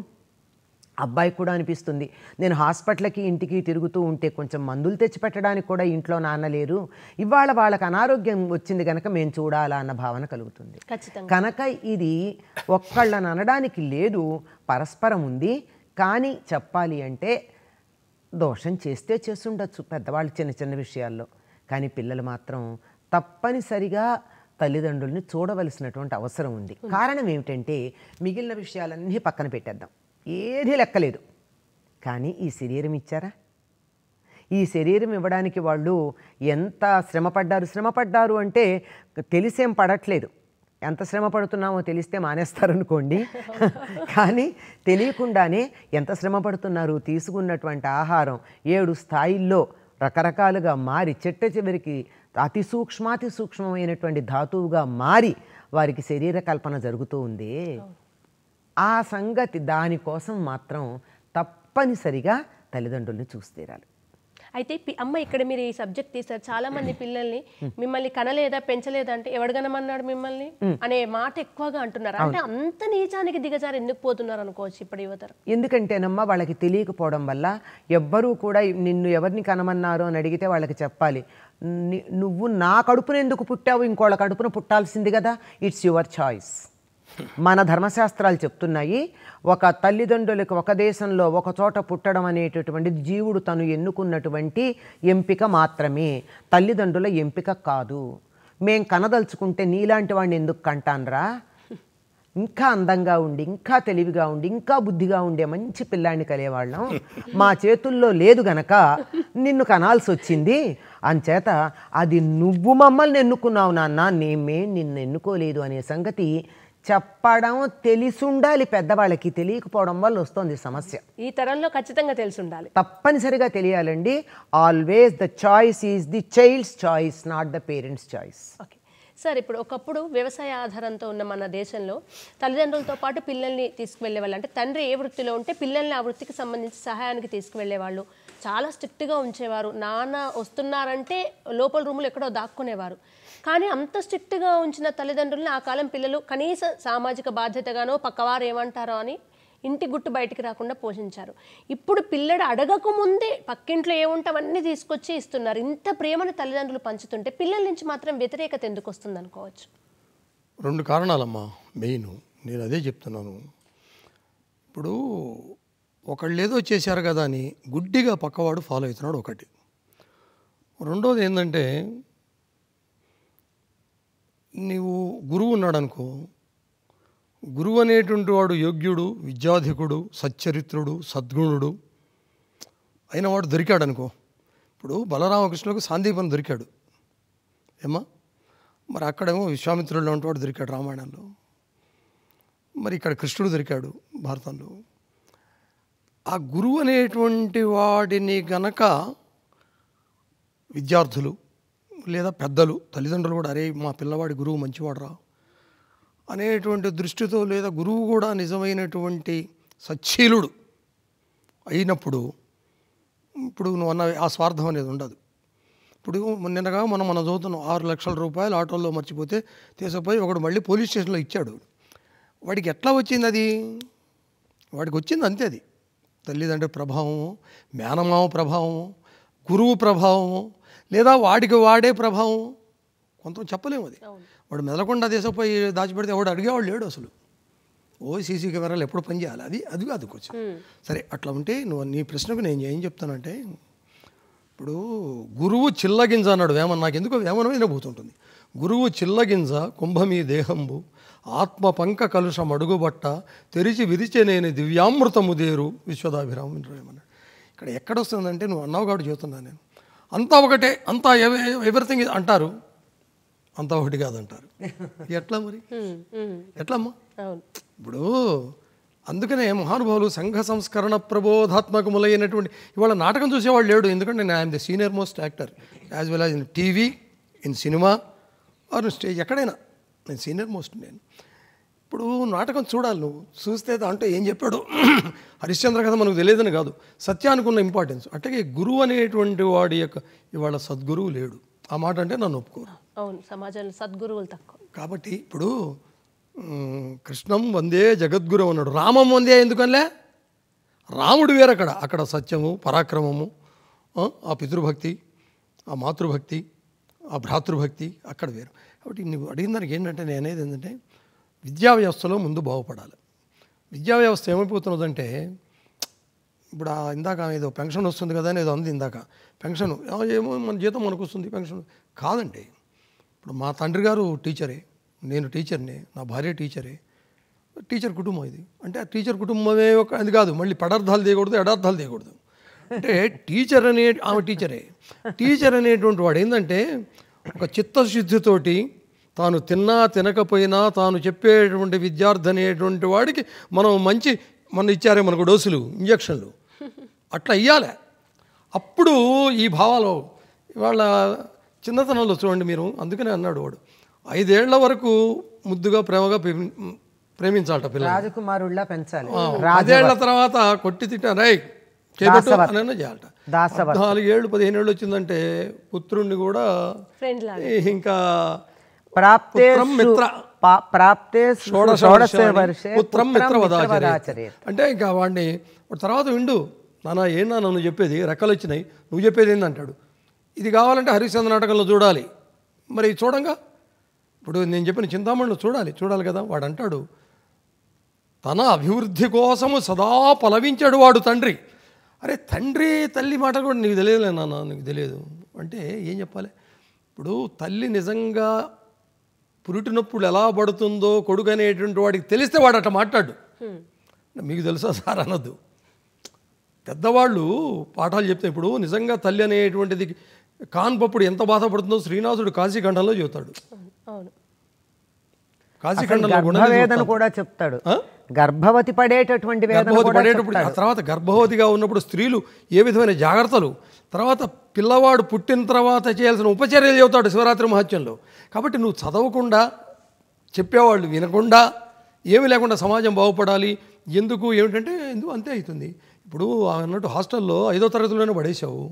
అబ్బాయి కూడా అనిపిస్తుంది నేను హాస్పిటల్కి ఇంటికి తిరుగుతూ ఉంటే కొంచెం మందులు తెచ్చిపెట్టడానికి కూడా ఇంట్లో నాన్న లేరు ఇవాళ వాళ్ళకి అనారోగ్యం వచ్చింది కనుక మేము చూడాలా అన్న భావన కలుగుతుంది కనుక ఇది ఒక్కళ్ళని అనడానికి లేదు పరస్పరం ఉంది కానీ చెప్పాలి అంటే దోషం చేస్తే చేస్తుండొచ్చు పెద్దవాళ్ళు చిన్న చిన్న విషయాల్లో కానీ పిల్లలు మాత్రం తప్పనిసరిగా తల్లిదండ్రుల్ని చూడవలసినటువంటి అవసరం ఉంది కారణం ఏమిటంటే మిగిలిన విషయాలన్నీ పక్కన పెట్టేద్దాం ఏదీ లెక్కలేదు కానీ ఈ శరీరం ఇచ్చారా ఈ శరీరం ఇవ్వడానికి వాళ్ళు ఎంత శ్రమపడ్డారు శ్రమపడ్డారు అంటే తెలిసేం పడట్లేదు ఎంత శ్రమ పడుతున్నామో తెలిస్తే మానేస్తారనుకోండి కానీ తెలియకుండానే ఎంత శ్రమ పడుతున్నారు తీసుకున్నటువంటి ఆహారం ఏడు స్థాయిల్లో రకరకాలుగా మారి చెట్ట చివరికి అతి సూక్ష్మాతి సూక్ష్మమైనటువంటి ధాతువుగా మారి వారికి శరీర కల్పన జరుగుతూ ఉంది ఆ సంగతి దానికోసం మాత్రం తప్పనిసరిగా తల్లిదండ్రుల్ని చూస్తీరాలి అయితే అమ్మ ఇక్కడ మీరు ఈ సబ్జెక్ట్ తీసారు చాలా మంది పిల్లల్ని మిమ్మల్ని కనలేదా పెంచలేదా అంటే ఎవడగనమన్నాడు మిమ్మల్ని అనే మాట ఎక్కువగా అంటున్నారు అంటే అంత నీచానికి దిగజారు ఎందుకు పోతున్నారు అనుకోవచ్చు ఇప్పుడు యువతరు ఎందుకంటేనమ్మా వాళ్ళకి తెలియకపోవడం వల్ల ఎవ్వరూ కూడా నిన్ను ఎవరిని కనమన్నారు అని అడిగితే వాళ్ళకి చెప్పాలి నువ్వు నా కడుపునెందుకు ఎందుకు పుట్టావు ఇంకోళ్ళ కడుపును పుట్టాల్సింది కదా ఇట్స్ యువర్ చాయిస్ మన ధర్మశాస్త్రాలు చెప్తున్నాయి ఒక తల్లిదండ్రులకు ఒక దేశంలో ఒక చోట పుట్టడం అనేటటువంటిది జీవుడు తను ఎన్నుకున్నటువంటి ఎంపిక మాత్రమే తల్లిదండ్రుల ఎంపిక కాదు మేం కనదలుచుకుంటే నీలాంటి వాడిని ఎందుకు కంటానరా ఇంకా అందంగా ఉండి ఇంకా తెలివిగా ఉండి ఇంకా బుద్ధిగా ఉండే మంచి పిల్లాన్ని కలిగేవాళ్ళం మా చేతుల్లో లేదు గనక నిన్ను కనాల్సి వచ్చింది అంచేత అది నువ్వు మమ్మల్ని ఎన్నుకున్నావు నాన్న నేమే నిన్ను ఎన్నుకోలేదు అనే సంగతి చెప్పడం తెలిసుండాలి పెద్దవాళ్ళకి తెలియకపోవడం వల్ల వస్తుంది సమస్య ఈ తరంలో ఖచ్చితంగా తెలిసి ఉండాలి తప్పనిసరిగా తెలియాలండి always the choice is the child's choice not the parents choice okay sir ఇప్పుడు ఒకప్పుడు వ్యవసాయ ఆధారంతో ఉన్న మన దేశంలో తల్లిదండ్రులతో పాటు పిల్లల్ని తీసుకువెళ్ళేవాళ్ళు అంటే తండ్రి ఏ వృత్తిలో ఉంటే పిల్లల్ని ఆ వృత్తికి సంబంధించి సహాయానికి తీసుకువెళ్ళేవాళ్ళు చాలా స్ట్రిక్ట్గా ఉంచేవారు నాన్న వస్తున్నారంటే లోపల రూములు ఎక్కడో దాక్కునేవారు కానీ అంత స్ట్రిక్ట్గా ఉంచిన తల్లిదండ్రుల్ని ఆ కాలం పిల్లలు కనీస సామాజిక బాధ్యతగానో పక్కవారు ఏమంటారో అని ఇంటి గుట్టు బయటికి రాకుండా పోషించారు ఇప్పుడు పిల్లడు అడగక ముందే పక్కింట్లో ఏముంటావన్నీ తీసుకొచ్చి ఇస్తున్నారు ఇంత ప్రేమను తల్లిదండ్రులు పంచుతుంటే పిల్లల నుంచి మాత్రం వ్యతిరేకత ఎందుకు వస్తుంది అనుకోవచ్చు రెండు కారణాలమ్మా మెయిన్ నేను అదే చెప్తున్నాను ఇప్పుడు ఒకళ్ళు ఏదో చేశారు కదా అని గుడ్డిగా పక్కవాడు ఫాలో అవుతున్నాడు ఒకటి రెండోది ఏంటంటే నీవు గురువు ఉన్నాడు అనుకో గురువు అనేటువంటి వాడు యోగ్యుడు విద్యాధికుడు సచ్చరిత్రుడు సద్గుణుడు అయిన వాడు దొరికాడు అనుకో ఇప్పుడు బలరామకృష్ణులకు సాందీపం దొరికాడు ఏమ్మా మరి అక్కడేమో విశ్వామిత్రుల్లో ఉన్నవాడు దొరికాడు రామాయణంలో మరి ఇక్కడ కృష్ణుడు దొరికాడు భారతంలో ఆ గురువు అనేటువంటి వాడిని గనక విద్యార్థులు లేదా పెద్దలు తల్లిదండ్రులు కూడా అరే మా పిల్లవాడి గురువు మంచివాడరా అనేటువంటి దృష్టితో లేదా గురువు కూడా నిజమైనటువంటి సచ్చీలుడు అయినప్పుడు ఇప్పుడు నువ్వు అన్న ఆ స్వార్థం అనేది ఉండదు ఇప్పుడు నిన్నగా మనం మనం చదువుతున్నాం ఆరు లక్షల రూపాయలు ఆటోల్లో మర్చిపోతే తీసుకుపోయి ఒకడు మళ్ళీ పోలీస్ స్టేషన్లో ఇచ్చాడు వాడికి ఎట్లా వచ్చింది అది వాడికి వచ్చింది అంతే అది తల్లిదండ్రుల ప్రభావము మేనమామ ప్రభావము గురువు ప్రభావము లేదా వాడికి వాడే ప్రభావం కొంత చెప్పలేము అది వాడు మెదలకుండా తీసుకుపోయి దాచిపెడితే వాడు అడిగేవాడు లేడు అసలు ఓ సీసీ కెమెరాలు ఎప్పుడు పనిచేయాలి అది అది కాదు కొంచెం సరే అట్లా ఉంటే నువ్వు నీ ప్రశ్నకు నేను ఏం చెప్తానంటే ఇప్పుడు గురువు చిల్లగింజ అన్నాడు వేమన్ నాకు ఎందుకో వేమనం వినబోతుంటుంది గురువు చిల్లగింజ కుంభమీ దేహంబు ఆత్మ పంక కలుషం అడుగుబట్ట తెరిచి విరిచి నేను దివ్యామృతము దేరు విశ్వదాభిరామం వేమన్నాడు ఇక్కడ ఎక్కడొస్తుందంటే నువ్వు అన్నావు కాబట్టి చూస్తున్నాను నేను అంతా ఒకటే అంతా ఎవ్రీథింగ్ అంటారు అంతా ఒకటి కాదంటారు ఎట్లా మరి ఎట్లమ్మా ఇప్పుడు అందుకనే మహానుభావులు సంఘ సంస్కరణ ప్రబోధాత్మకములైనటువంటి ఇవాళ నాటకం చూసేవాడు లేడు ఎందుకంటే నేను I'm the senior most actor as well as in TV in cinema or stage ఎక్కడైనా నేను సీనియర్ మోస్ట్ నేను ఇప్పుడు నాటకం చూడాలి నువ్వు చూస్తే అంటే ఏం చెప్పాడు హరిశ్చంద్ర కథ మనకు తెలియదని కాదు సత్యానికి ఉన్న ఇంపార్టెన్స్ అట్లాగే గురువు అనేటువంటి వాడి యొక్క ఇవాళ సద్గురువు లేడు ఆ మాట అంటే నన్ను ఒప్పుకోను అవును సమాజంలో సద్గురువులు తక్కువ కాబట్టి ఇప్పుడు కృష్ణం వందే జగద్గురు అన్నాడు రామం వందే ఎందుకనిలే రాముడు వేరక్కడ అక్కడ సత్యము పరాక్రమము ఆ పితృభక్తి ఆ మాతృభక్తి ఆ భ్రాతృభక్తి అక్కడ వేరు కాబట్టి నువ్వు అడిగిన దానికి ఏంటంటే నేను అనేది ఏంటంటే విద్యా వ్యవస్థలో ముందు బాగుపడాలి విద్యా వ్యవస్థ ఏమైపోతున్నదంటే ఇప్పుడు ఇందాక ఏదో పెన్షన్ వస్తుంది కదా అని ఏదో అంది ఇందాక పెన్షన్ ఏమో మన జీతం మనకు వస్తుంది పెన్షన్ కాదండి ఇప్పుడు మా తండ్రి గారు టీచరే నేను టీచర్ని నా భార్య టీచరే టీచర్ కుటుంబం ఇది అంటే ఆ టీచర్ కుటుంబమే ఒక అది కాదు మళ్ళీ పడార్థాలు తీయకూడదు ఎడార్థాలు తీయకూడదు అంటే టీచర్ అనే ఆమె టీచరే టీచర్ అనేటువంటి వాడు ఏంటంటే ఒక చిత్తశుద్ధితోటి తాను తిన్నా తినకపోయినా తాను చెప్పేటువంటి విద్యార్థి అనేటువంటి వాడికి మనం మంచి మన ఇచ్చారే మనకు డోసులు ఇంజక్షన్లు అట్లా ఇయ్యాలి అప్పుడు ఈ భావాలు వాళ్ళ చిన్నతనంలో చూడండి మీరు అందుకనే అన్నాడు వాడు ఐదేళ్ల వరకు ముద్దుగా ప్రేమగా ప్రేమించాలట పిల్లలు రాజకుమారుల్లా పెంచాలి ఐదేళ్ల తర్వాత కొట్టి తిట్టా రై చేపట్టు అని చేయాలట నాలుగేళ్ళు పదిహేను ఏళ్ళు వచ్చిందంటే పుత్రుణ్ణి కూడా ఇంకా మిత్ర ప్రాప్తే అంటే ఇంకా వాడిని తర్వాత విండు నానా ఏందా నన్ను చెప్పేది రెక్కలు వచ్చినాయి నువ్వు చెప్పేది ఏందంటాడు ఇది కావాలంటే హరిశ్చంద్ర నాటకంలో చూడాలి మరి చూడంగా ఇప్పుడు నేను చెప్పిన చింతామణిలో చూడాలి చూడాలి కదా వాడు అంటాడు తన అభివృద్ధి కోసము సదా పలవించాడు వాడు తండ్రి అరే తండ్రి తల్లి మాట కూడా నీకు తెలియదులే నాన్న నీకు తెలియదు అంటే ఏం చెప్పాలి ఇప్పుడు తల్లి నిజంగా పురిటి నొప్పులు ఎలా పడుతుందో కొడుకు అనేటువంటి వాడికి తెలిస్తే వాడు అట్లా మాట్లాడు మీకు తెలుసా సార్ అనద్దు పెద్దవాళ్ళు పాఠాలు చెప్తే ఇప్పుడు నిజంగా తల్లి అనేటువంటిది కాన్పప్పుడు ఎంత బాధపడుతుందో శ్రీనాథుడు కాశీఖండంలో చెబుతాడు కాశీఖండంలో కూడా చెప్తాడు గర్భవతి పడేటటువంటి గర్భవతి పడేటప్పుడు తర్వాత గర్భవతిగా ఉన్నప్పుడు స్త్రీలు ఏ విధమైన జాగ్రత్తలు తర్వాత పిల్లవాడు పుట్టిన తర్వాత చేయాల్సిన ఉపచర్యలు చెబుతాడు శివరాత్రి మహత్యంలో కాబట్టి నువ్వు చదవకుండా చెప్పేవాళ్ళు వినకుండా ఏమి లేకుండా సమాజం బాగుపడాలి ఎందుకు ఏమిటంటే ఎందుకు అంతే అవుతుంది ఇప్పుడు అన్నట్టు హాస్టల్లో ఐదో తరగతిలోనే పడేసావు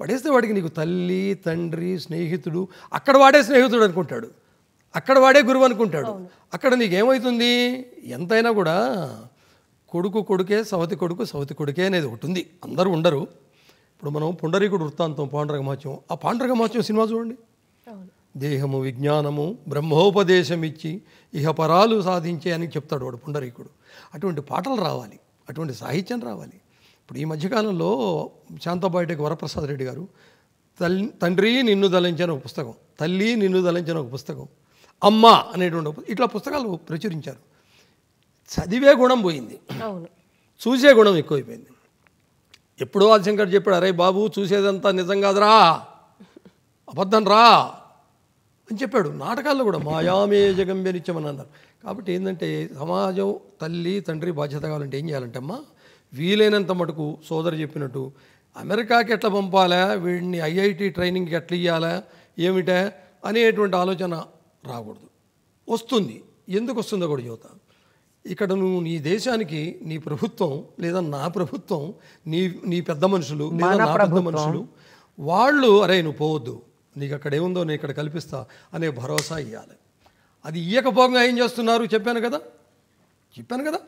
పడేస్తే వాడికి నీకు తల్లి తండ్రి స్నేహితుడు అక్కడ వాడే స్నేహితుడు అనుకుంటాడు అక్కడ వాడే గురువు అనుకుంటాడు అక్కడ నీకేమవుతుంది ఎంతైనా కూడా కొడుకు కొడుకే సవతి కొడుకు సవతి కొడుకే అనేది ఒకటి ఉంది అందరూ ఉండరు ఇప్పుడు మనం పుండరీకుడు వృత్తాంతం పాండరగమాచ్యం ఆ పాండరగమాచ్యం సినిమా చూడండి దేహము విజ్ఞానము బ్రహ్మోపదేశం ఇచ్చి ఇహ పరాలు సాధించే అని చెప్తాడు వాడు పుండరీకుడు అటువంటి పాటలు రావాలి అటువంటి సాహిత్యం రావాలి ఇప్పుడు ఈ మధ్యకాలంలో శాంతాబాయిటకి వరప్రసాద్ రెడ్డి గారు తల్ తండ్రి నిన్ను దలించిన ఒక పుస్తకం తల్లి నిన్ను దలించిన ఒక పుస్తకం అమ్మ అనేటువంటి ఇట్లా పుస్తకాలు ప్రచురించారు చదివే గుణం పోయింది చూసే గుణం ఎక్కువైపోయింది ఎప్పుడో ఆదిశంకర్ చెప్పాడు అరే బాబు చూసేదంతా నిజం కాదురా అబద్ధం రా అని చెప్పాడు నాటకాల్లో కూడా మాయామే జగంబే నిత్యమని అన్నారు కాబట్టి ఏంటంటే సమాజం తల్లి తండ్రి బాధ్యత కావాలంటే ఏం చేయాలంటే అమ్మా వీలైనంత మటుకు సోదరు చెప్పినట్టు అమెరికాకి ఎట్లా పంపాలా వీడిని ఐఐటి ట్రైనింగ్కి ఎట్లా ఇవ్వాలా ఏమిటా అనేటువంటి ఆలోచన రాకూడదు వస్తుంది ఎందుకు వస్తుందో కూడా చూద్దాం ఇక్కడ నువ్వు నీ దేశానికి నీ ప్రభుత్వం లేదా నా ప్రభుత్వం నీ నీ పెద్ద మనుషులు లేదా నా పెద్ద మనుషులు వాళ్ళు అరే నువ్వు పోవద్దు నీకు అక్కడ ఏముందో నేను ఇక్కడ కల్పిస్తా అనే భరోసా ఇవ్వాలి అది ఇయ్యకపోగా ఏం చేస్తున్నారు చెప్పాను కదా చెప్పాను కదా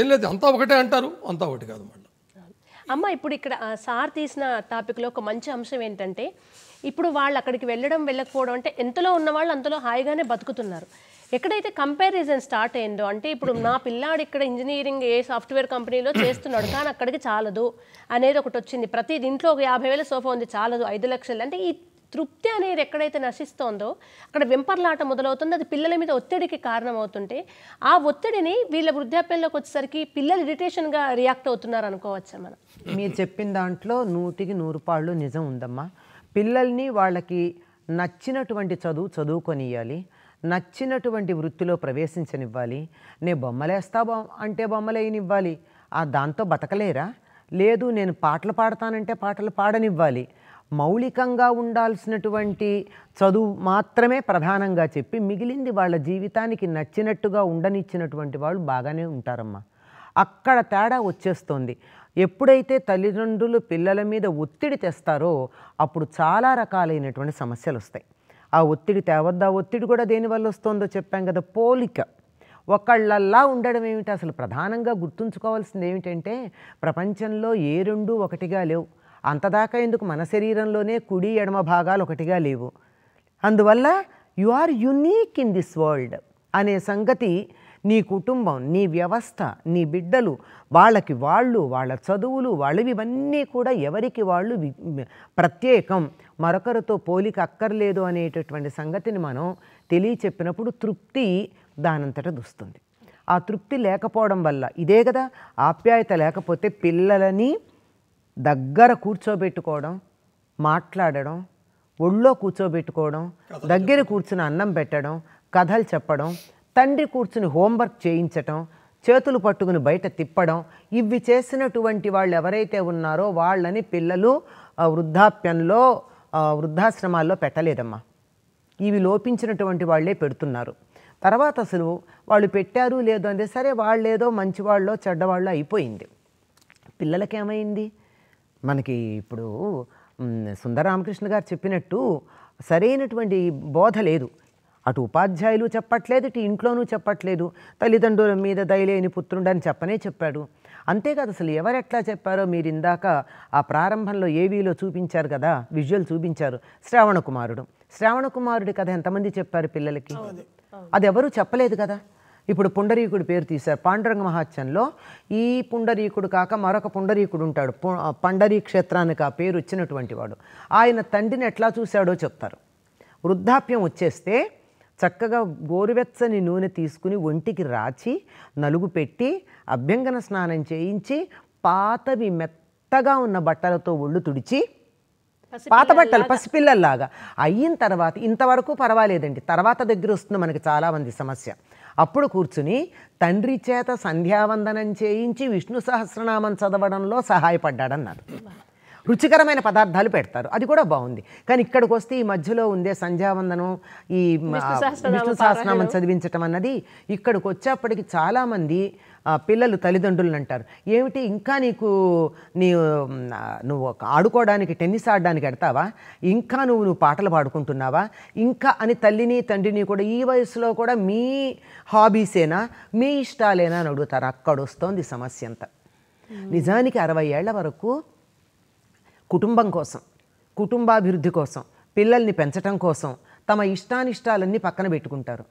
ఏం లేదు అంతా ఒకటే అంటారు అంతా ఒకటి కాదు మళ్ళీ అమ్మ ఇప్పుడు ఇక్కడ సార్ తీసిన టాపిక్లో ఒక మంచి అంశం ఏంటంటే ఇప్పుడు వాళ్ళు అక్కడికి వెళ్ళడం వెళ్ళకపోవడం అంటే ఎంతలో ఉన్న వాళ్ళు అంతలో హాయిగానే బతుకుతున్నారు ఎక్కడైతే కంపారిజన్ స్టార్ట్ అయిందో అంటే ఇప్పుడు నా పిల్లాడు ఇక్కడ ఇంజనీరింగ్ ఏ సాఫ్ట్వేర్ కంపెనీలో చేస్తున్నాడు కానీ అక్కడికి చాలదు అనేది ఒకటి వచ్చింది ప్రతి దీంట్లో ఒక యాభై వేల సోఫా ఉంది చాలదు ఐదు లక్షలు అంటే ఈ తృప్తి అనేది ఎక్కడైతే నశిస్తోందో అక్కడ వెంపర్లాట మొదలవుతుంది అది పిల్లల మీద ఒత్తిడికి కారణమవుతుంటే ఆ ఒత్తిడిని వీళ్ళ వృద్ధాప్యంలోకి వచ్చేసరికి పిల్లలు ఇరిటేషన్గా రియాక్ట్ అవుతున్నారు అనుకోవచ్చా మనం మీరు చెప్పిన దాంట్లో నూటికి నూరు పాళ్ళు నిజం ఉందమ్మా పిల్లల్ని వాళ్ళకి నచ్చినటువంటి చదువు చదువుకొనియాలి నచ్చినటువంటి వృత్తిలో ప్రవేశించనివ్వాలి నేను బొమ్మలేస్తా అంటే బొమ్మలేయనివ్వాలి ఆ దాంతో బతకలేరా లేదు నేను పాటలు పాడతానంటే పాటలు పాడనివ్వాలి మౌలికంగా ఉండాల్సినటువంటి చదువు మాత్రమే ప్రధానంగా చెప్పి మిగిలింది వాళ్ళ జీవితానికి నచ్చినట్టుగా ఉండనిచ్చినటువంటి వాళ్ళు బాగానే ఉంటారమ్మా అక్కడ తేడా వచ్చేస్తోంది ఎప్పుడైతే తల్లిదండ్రులు పిల్లల మీద ఒత్తిడి తెస్తారో అప్పుడు చాలా రకాలైనటువంటి సమస్యలు వస్తాయి ఆ ఒత్తిడి తేవద్దా ఒత్తిడి కూడా దేనివల్ల వస్తుందో చెప్పాం కదా పోలిక ఒకళ్ళల్లా ఉండడం ఏమిటి అసలు ప్రధానంగా గుర్తుంచుకోవాల్సింది ఏమిటంటే ప్రపంచంలో ఏ రెండు ఒకటిగా లేవు అంతదాకా ఎందుకు మన శరీరంలోనే కుడి ఎడమ భాగాలు ఒకటిగా లేవు అందువల్ల you are unique in this world అనే సంగతి నీ కుటుంబం నీ వ్యవస్థ నీ బిడ్డలు వాళ్ళకి వాళ్ళు వాళ్ళ చదువులు వాళ్ళవివన్నీ కూడా ఎవరికి వాళ్ళు ప్రత్యేకం మరొకరితో పోలిక అక్కర్లేదు అనేటటువంటి సంగతిని మనం తెలియచెప్పినప్పుడు తృప్తి దానంతట దుస్తుంది ఆ తృప్తి లేకపోవడం వల్ల ఇదే కదా ఆప్యాయత లేకపోతే పిల్లలని దగ్గర కూర్చోబెట్టుకోవడం మాట్లాడడం ఒళ్ళో కూర్చోబెట్టుకోవడం దగ్గర కూర్చుని అన్నం పెట్టడం కథలు చెప్పడం తండ్రి కూర్చుని హోంవర్క్ చేయించటం చేతులు పట్టుకుని బయట తిప్పడం ఇవి చేసినటువంటి వాళ్ళు ఎవరైతే ఉన్నారో వాళ్ళని పిల్లలు వృద్ధాప్యంలో వృద్ధాశ్రమాల్లో పెట్టలేదమ్మా ఇవి లోపించినటువంటి వాళ్ళే పెడుతున్నారు తర్వాత అసలు వాళ్ళు పెట్టారు లేదో అంటే సరే వాళ్ళేదో మంచివాళ్ళో చెడ్డవాళ్ళో అయిపోయింది పిల్లలకేమైంది మనకి ఇప్పుడు సుందరరామకృష్ణ గారు చెప్పినట్టు సరైనటువంటి బోధ లేదు అటు ఉపాధ్యాయులు చెప్పట్లేదు ఇటు ఇంట్లోనూ చెప్పట్లేదు తల్లిదండ్రుల మీద దయలేని పుత్రుండని చెప్పనే చెప్పాడు అంతేకాదు అసలు ఎవరు ఎట్లా చెప్పారో మీరు ఇందాక ఆ ప్రారంభంలో ఏవీలో చూపించారు కదా విజువల్ చూపించారు శ్రావణ కుమారుడు శ్రావణ కుమారుడి కథ ఎంతమంది చెప్పారు పిల్లలకి అది ఎవరూ చెప్పలేదు కదా ఇప్పుడు పుండరీకుడు పేరు తీశారు పాండురంగ మహాత్యంలో ఈ పుండరీకుడు కాక మరొక పుండరీకుడు ఉంటాడు పండరీ క్షేత్రానికి ఆ పేరు వచ్చినటువంటి వాడు ఆయన తండ్రిని ఎట్లా చూశాడో చెప్తారు వృద్ధాప్యం వచ్చేస్తే చక్కగా గోరువెచ్చని నూనె తీసుకుని ఒంటికి రాచి నలుగు పెట్టి అభ్యంగన స్నానం చేయించి పాతవి మెత్తగా ఉన్న బట్టలతో ఒళ్ళు తుడిచి పాత బట్టలు పసిపిల్లల్లాగా అయిన తర్వాత ఇంతవరకు పర్వాలేదండి తర్వాత దగ్గర వస్తుంది మనకి చాలామంది సమస్య అప్పుడు కూర్చుని తండ్రి చేత సంధ్యావందనం చేయించి విష్ణు సహస్రనామం చదవడంలో సహాయపడ్డాడన్నారు రుచికరమైన పదార్థాలు పెడతారు అది కూడా బాగుంది కానీ ఇక్కడికి వస్తే ఈ మధ్యలో ఉండే సంధ్యావందనం ఈ విష్ణు సహస్రనామం చదివించటం అన్నది ఇక్కడికి వచ్చేప్పటికి చాలామంది పిల్లలు తల్లిదండ్రులను అంటారు ఏమిటి ఇంకా నీకు నీ నువ్వు ఆడుకోవడానికి టెన్నిస్ ఆడడానికి ఎడతావా ఇంకా నువ్వు నువ్వు పాటలు పాడుకుంటున్నావా ఇంకా అని తల్లిని తండ్రిని కూడా ఈ వయసులో కూడా మీ హాబీసేనా మీ ఇష్టాలేనా అని అడుగుతారు అక్కడ వస్తోంది సమస్య అంతా నిజానికి అరవై ఏళ్ల వరకు కుటుంబం కోసం కుటుంబాభివృద్ధి కోసం పిల్లల్ని పెంచటం కోసం తమ ఇష్టానిష్టాలన్నీ పక్కన పెట్టుకుంటారు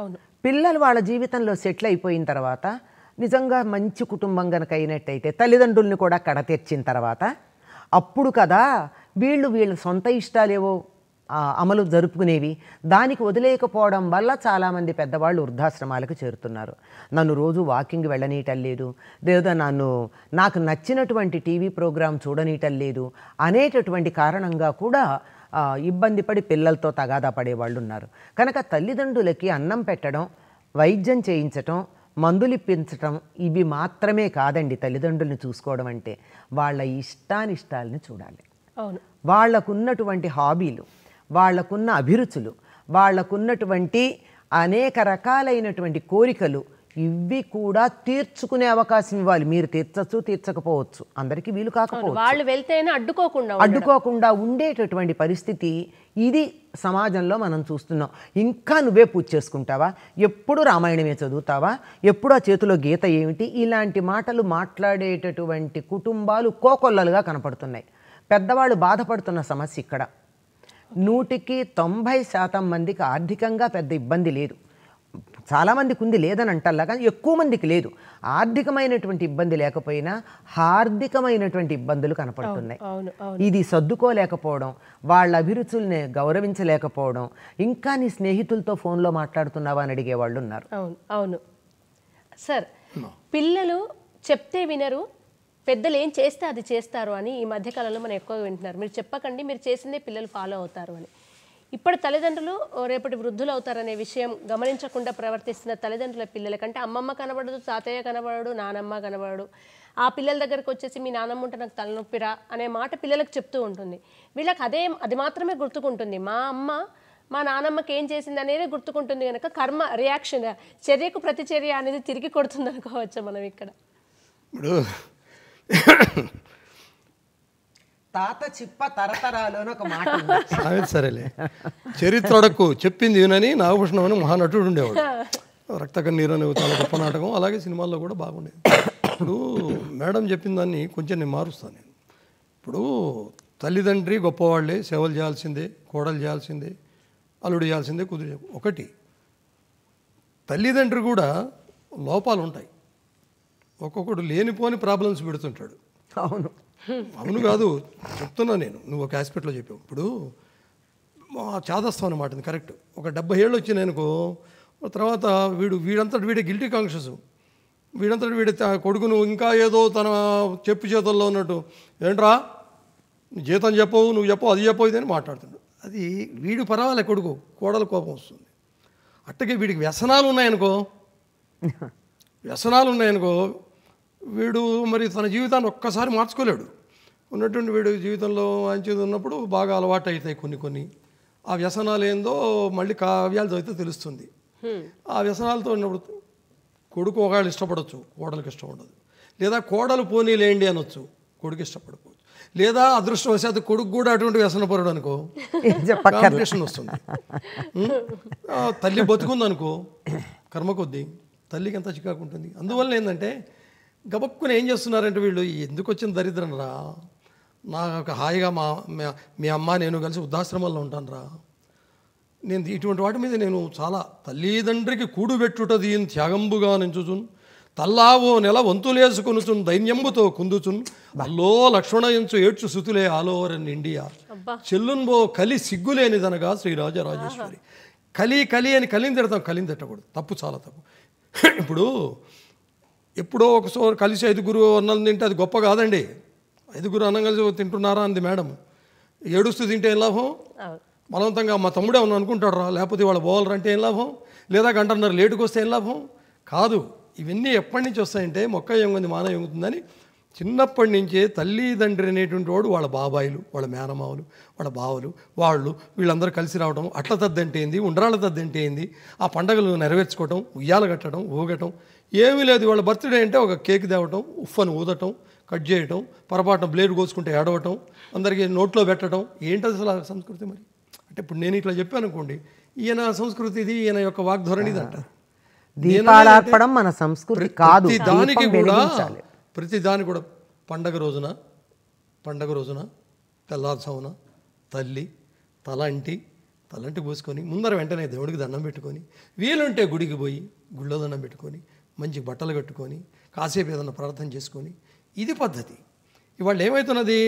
అవును పిల్లలు వాళ్ళ జీవితంలో సెటిల్ అయిపోయిన తర్వాత నిజంగా మంచి కుటుంబం కనుక అయినట్టయితే తల్లిదండ్రుల్ని కూడా కడతెర్చిన తర్వాత అప్పుడు కదా వీళ్ళు వీళ్ళ సొంత ఇష్టాలేవో అమలు జరుపుకునేవి దానికి వదిలేకపోవడం వల్ల చాలామంది పెద్దవాళ్ళు వృద్ధాశ్రమాలకు చేరుతున్నారు నన్ను రోజు వాకింగ్ వెళ్ళనీయటం లేదు లేదా నన్ను నాకు నచ్చినటువంటి టీవీ ప్రోగ్రాం చూడనీయటం లేదు అనేటటువంటి కారణంగా కూడా ఇబ్బంది పడి పిల్లలతో తగాదా పడేవాళ్ళు ఉన్నారు కనుక తల్లిదండ్రులకి అన్నం పెట్టడం వైద్యం చేయించటం మందులిప్పించటం ఇవి మాత్రమే కాదండి తల్లిదండ్రులను చూసుకోవడం అంటే వాళ్ళ ఇష్టానిష్టాలని చూడాలి వాళ్ళకున్నటువంటి హాబీలు వాళ్లకున్న అభిరుచులు వాళ్లకున్నటువంటి అనేక రకాలైనటువంటి కోరికలు ఇవి కూడా తీర్చుకునే అవకాశం ఇవ్వాలి మీరు తీర్చచ్చు తీర్చకపోవచ్చు అందరికీ వీలు కాకపోవచ్చు వాళ్ళు వెళ్తేనే అడ్డుకోకుండా అడ్డుకోకుండా ఉండేటటువంటి పరిస్థితి ఇది సమాజంలో మనం చూస్తున్నాం ఇంకా నువ్వే పూజ చేసుకుంటావా ఎప్పుడు రామాయణమే చదువుతావా ఎప్పుడు ఆ చేతిలో గీత ఏమిటి ఇలాంటి మాటలు మాట్లాడేటటువంటి కుటుంబాలు కోకొల్లలుగా కనపడుతున్నాయి పెద్దవాళ్ళు బాధపడుతున్న సమస్య ఇక్కడ నూటికి తొంభై శాతం మందికి ఆర్థికంగా పెద్ద ఇబ్బంది లేదు చాలామందికి ఉంది లేదని అంటల్లా కానీ ఎక్కువ మందికి లేదు ఆర్థికమైనటువంటి ఇబ్బంది లేకపోయినా హార్దికమైనటువంటి ఇబ్బందులు కనపడుతున్నాయి ఇది సర్దుకోలేకపోవడం వాళ్ళ అభిరుచుల్ని గౌరవించలేకపోవడం ఇంకా నీ స్నేహితులతో ఫోన్లో మాట్లాడుతున్నావా అని అడిగే వాళ్ళు ఉన్నారు అవును అవును సార్ పిల్లలు చెప్తే వినరు పెద్దలు ఏం చేస్తే అది చేస్తారు అని ఈ మధ్య కాలంలో మనం ఎక్కువగా వింటున్నారు మీరు చెప్పకండి మీరు చేసిందే పిల్లలు ఫాలో అవుతారు అని ఇప్పటి తల్లిదండ్రులు రేపటి వృద్ధులు అవుతారనే విషయం గమనించకుండా ప్రవర్తిస్తున్న తల్లిదండ్రుల పిల్లల కంటే అమ్మమ్మ కనబడదు తాతయ్య కనబడడు నానమ్మ కనబడడు ఆ పిల్లల దగ్గరకు వచ్చేసి మీ నానమ్మ ఉంటే నాకు తలనొప్పిరా అనే మాట పిల్లలకు చెప్తూ ఉంటుంది వీళ్ళకి అదే అది మాత్రమే గుర్తుకుంటుంది మా అమ్మ మా నానమ్మకి ఏం చేసింది అనేది గుర్తుకుంటుంది కనుక కర్మ రియాక్షన్ చర్యకు ప్రతిచర్య అనేది తిరిగి కొడుతుంది అనుకోవచ్చు మనం ఇక్కడ ఇప్పుడు తాత చిప్ప తరతరాలు అని ఒక మాట సరేలే చరిత్రకు చెప్పింది వినని నాగభూషణం అని మహానటుడు ఉండేవాడు రక్త కన్నీరు అనే చాలా గొప్ప నాటకం అలాగే సినిమాల్లో కూడా బాగుండేది ఇప్పుడు మేడం చెప్పిన దాన్ని కొంచెం నేను మారుస్తాను నేను ఇప్పుడు తల్లిదండ్రి గొప్పవాళ్ళే సేవలు చేయాల్సిందే కోడలు చేయాల్సిందే అల్లుడు చేయాల్సిందే కుదిరి ఒకటి తల్లిదండ్రి కూడా లోపాలు ఉంటాయి ఒక్కొక్కడు లేనిపోని ప్రాబ్లమ్స్ పెడుతుంటాడు అవును అవును కాదు చెప్తున్నా నేను నువ్వు ఒక హాస్పిటల్లో చెప్పావు ఇప్పుడు చాదస్తాం అనమాట కరెక్ట్ ఒక డెబ్బై ఏళ్ళు వచ్చింది అనుకో తర్వాత వీడు వీడంతటి వీడే గిల్టీ కాన్షియస్ వీడంతటి వీడే కొడుకును ఇంకా ఏదో తన చెప్పు చేతుల్లో ఉన్నట్టు ఏంట్రా జీతం చెప్పవు నువ్వు చెప్పవు అది చెప్పవు ఇదని మాట్లాడుతున్నాడు అది వీడు పర్వాలే కొడుకు కోడల కోపం వస్తుంది అట్టకే వీడికి వ్యసనాలు ఉన్నాయనుకో వ్యసనాలు ఉన్నాయనుకో వీడు మరి తన జీవితాన్ని ఒక్కసారి మార్చుకోలేడు ఉన్నటువంటి వీడు జీవితంలో మంచిది ఉన్నప్పుడు బాగా అలవాటు అవుతాయి కొన్ని కొన్ని ఆ వ్యసనాలు ఏందో మళ్ళీ కావ్యాలు చదివితే తెలుస్తుంది ఆ వ్యసనాలతో ఉన్నప్పుడు కొడుకు ఒకవేళ ఇష్టపడవచ్చు కోడలకు ఇష్టం ఉండదు లేదా కోడలు పోనీలేండి అనొచ్చు కొడుకు ఇష్టపడకపోవచ్చు లేదా అదృష్టవశాత్తు కొడుకు కూడా అటువంటి పరుడు అనుకో కాంపిటీషన్ వస్తుంది తల్లి బతుకుందనుకో కర్మ కొద్దీ తల్లికి ఎంత చికాకు ఉంటుంది అందువల్ల ఏంటంటే గబక్కుని ఏం చేస్తున్నారంటే వీళ్ళు ఎందుకు వచ్చిన దరిద్రం రా నాకు హాయిగా మా మీ అమ్మ నేను కలిసి వృద్ధాశ్రమంలో ఉంటాను రా నేను ఇటువంటి వాటి మీద నేను చాలా తల్లిదండ్రికి కూడుబెట్టుట దీని త్యాగంబుగా నించుచున్ తల్లావో నెల వంతులేసుకొనుచున్ దైన్యంబుతో కుందుచున్ అల్లో లక్ష్మణయించు ఏడ్చు సుతులే ఆల్ ఓవర్ ఇన్ ఇండియా చెల్లున్బో కలి సిగ్గులేనిదనగా శ్రీరాజరాజేశ్వరి కలి కలి అని కలిని తిడతాం కలిని తిట్టకూడదు తప్పు చాలా తప్పు ఇప్పుడు ఎప్పుడో ఒకసారి కలిసి ఐదుగురు అన్నం తింటే అది గొప్ప కాదండి ఐదుగురు అన్నం కలిసి తింటున్నారా అంది మేడం ఏడుస్తూ తింటే ఏం లాభం బలవంతంగా మా తమ్ముడే ఉన్న అనుకుంటాడు రా లేకపోతే వాళ్ళు పోవాలంటే ఏం లాభం లేదా గంటన్నర లేటుకు వస్తే ఏం లాభం కాదు ఇవన్నీ ఎప్పటి నుంచి వస్తాయంటే మొక్క ఏముంది మానవ ఏముందని చిన్నప్పటి నుంచే తల్లిదండ్రి అనేటువంటి వాడు వాళ్ళ బాబాయిలు వాళ్ళ మేనమావులు వాళ్ళ బావలు వాళ్ళు వీళ్ళందరూ కలిసి రావడం అట్ల తద్దంటే ఏంది ఉండరాళ్ళ తద్దంటే ఏంది ఆ పండగలు నెరవేర్చుకోవటం ఉయ్యాల కట్టడం ఊగటం ఏమీ లేదు వాళ్ళ బర్త్డే అంటే ఒక కేక్ తేవటం ఉఫ్ఫను ఊదటం కట్ చేయటం పొరపాటున బ్లేడ్ కోసుకుంటే ఏడవటం అందరికీ నోట్లో పెట్టడం ఏంటి అసలు ఆ సంస్కృతి మరి అంటే ఇప్పుడు నేను ఇట్లా చెప్పాను అనుకోండి ఈయన సంస్కృతి ఇది ఈయన యొక్క వాగ్ధోరణి అంటారు దీపాలార్పడం మన సంస్కృతి కాదు దానికి కూడా ప్రతి దానికి కూడా పండగ రోజున పండగ రోజున తెల్లారుసమున తల్లి తలంటి తలంటి పోసుకొని ముందర వెంటనే దేవుడికి దండం పెట్టుకొని వీలుంటే గుడికి పోయి గుళ్ళో దండం పెట్టుకొని మంచి బట్టలు కట్టుకొని కాసేపు ఏదైనా ప్రార్థన చేసుకొని ఇది పద్ధతి ఇవాళ ఏమవుతున్నది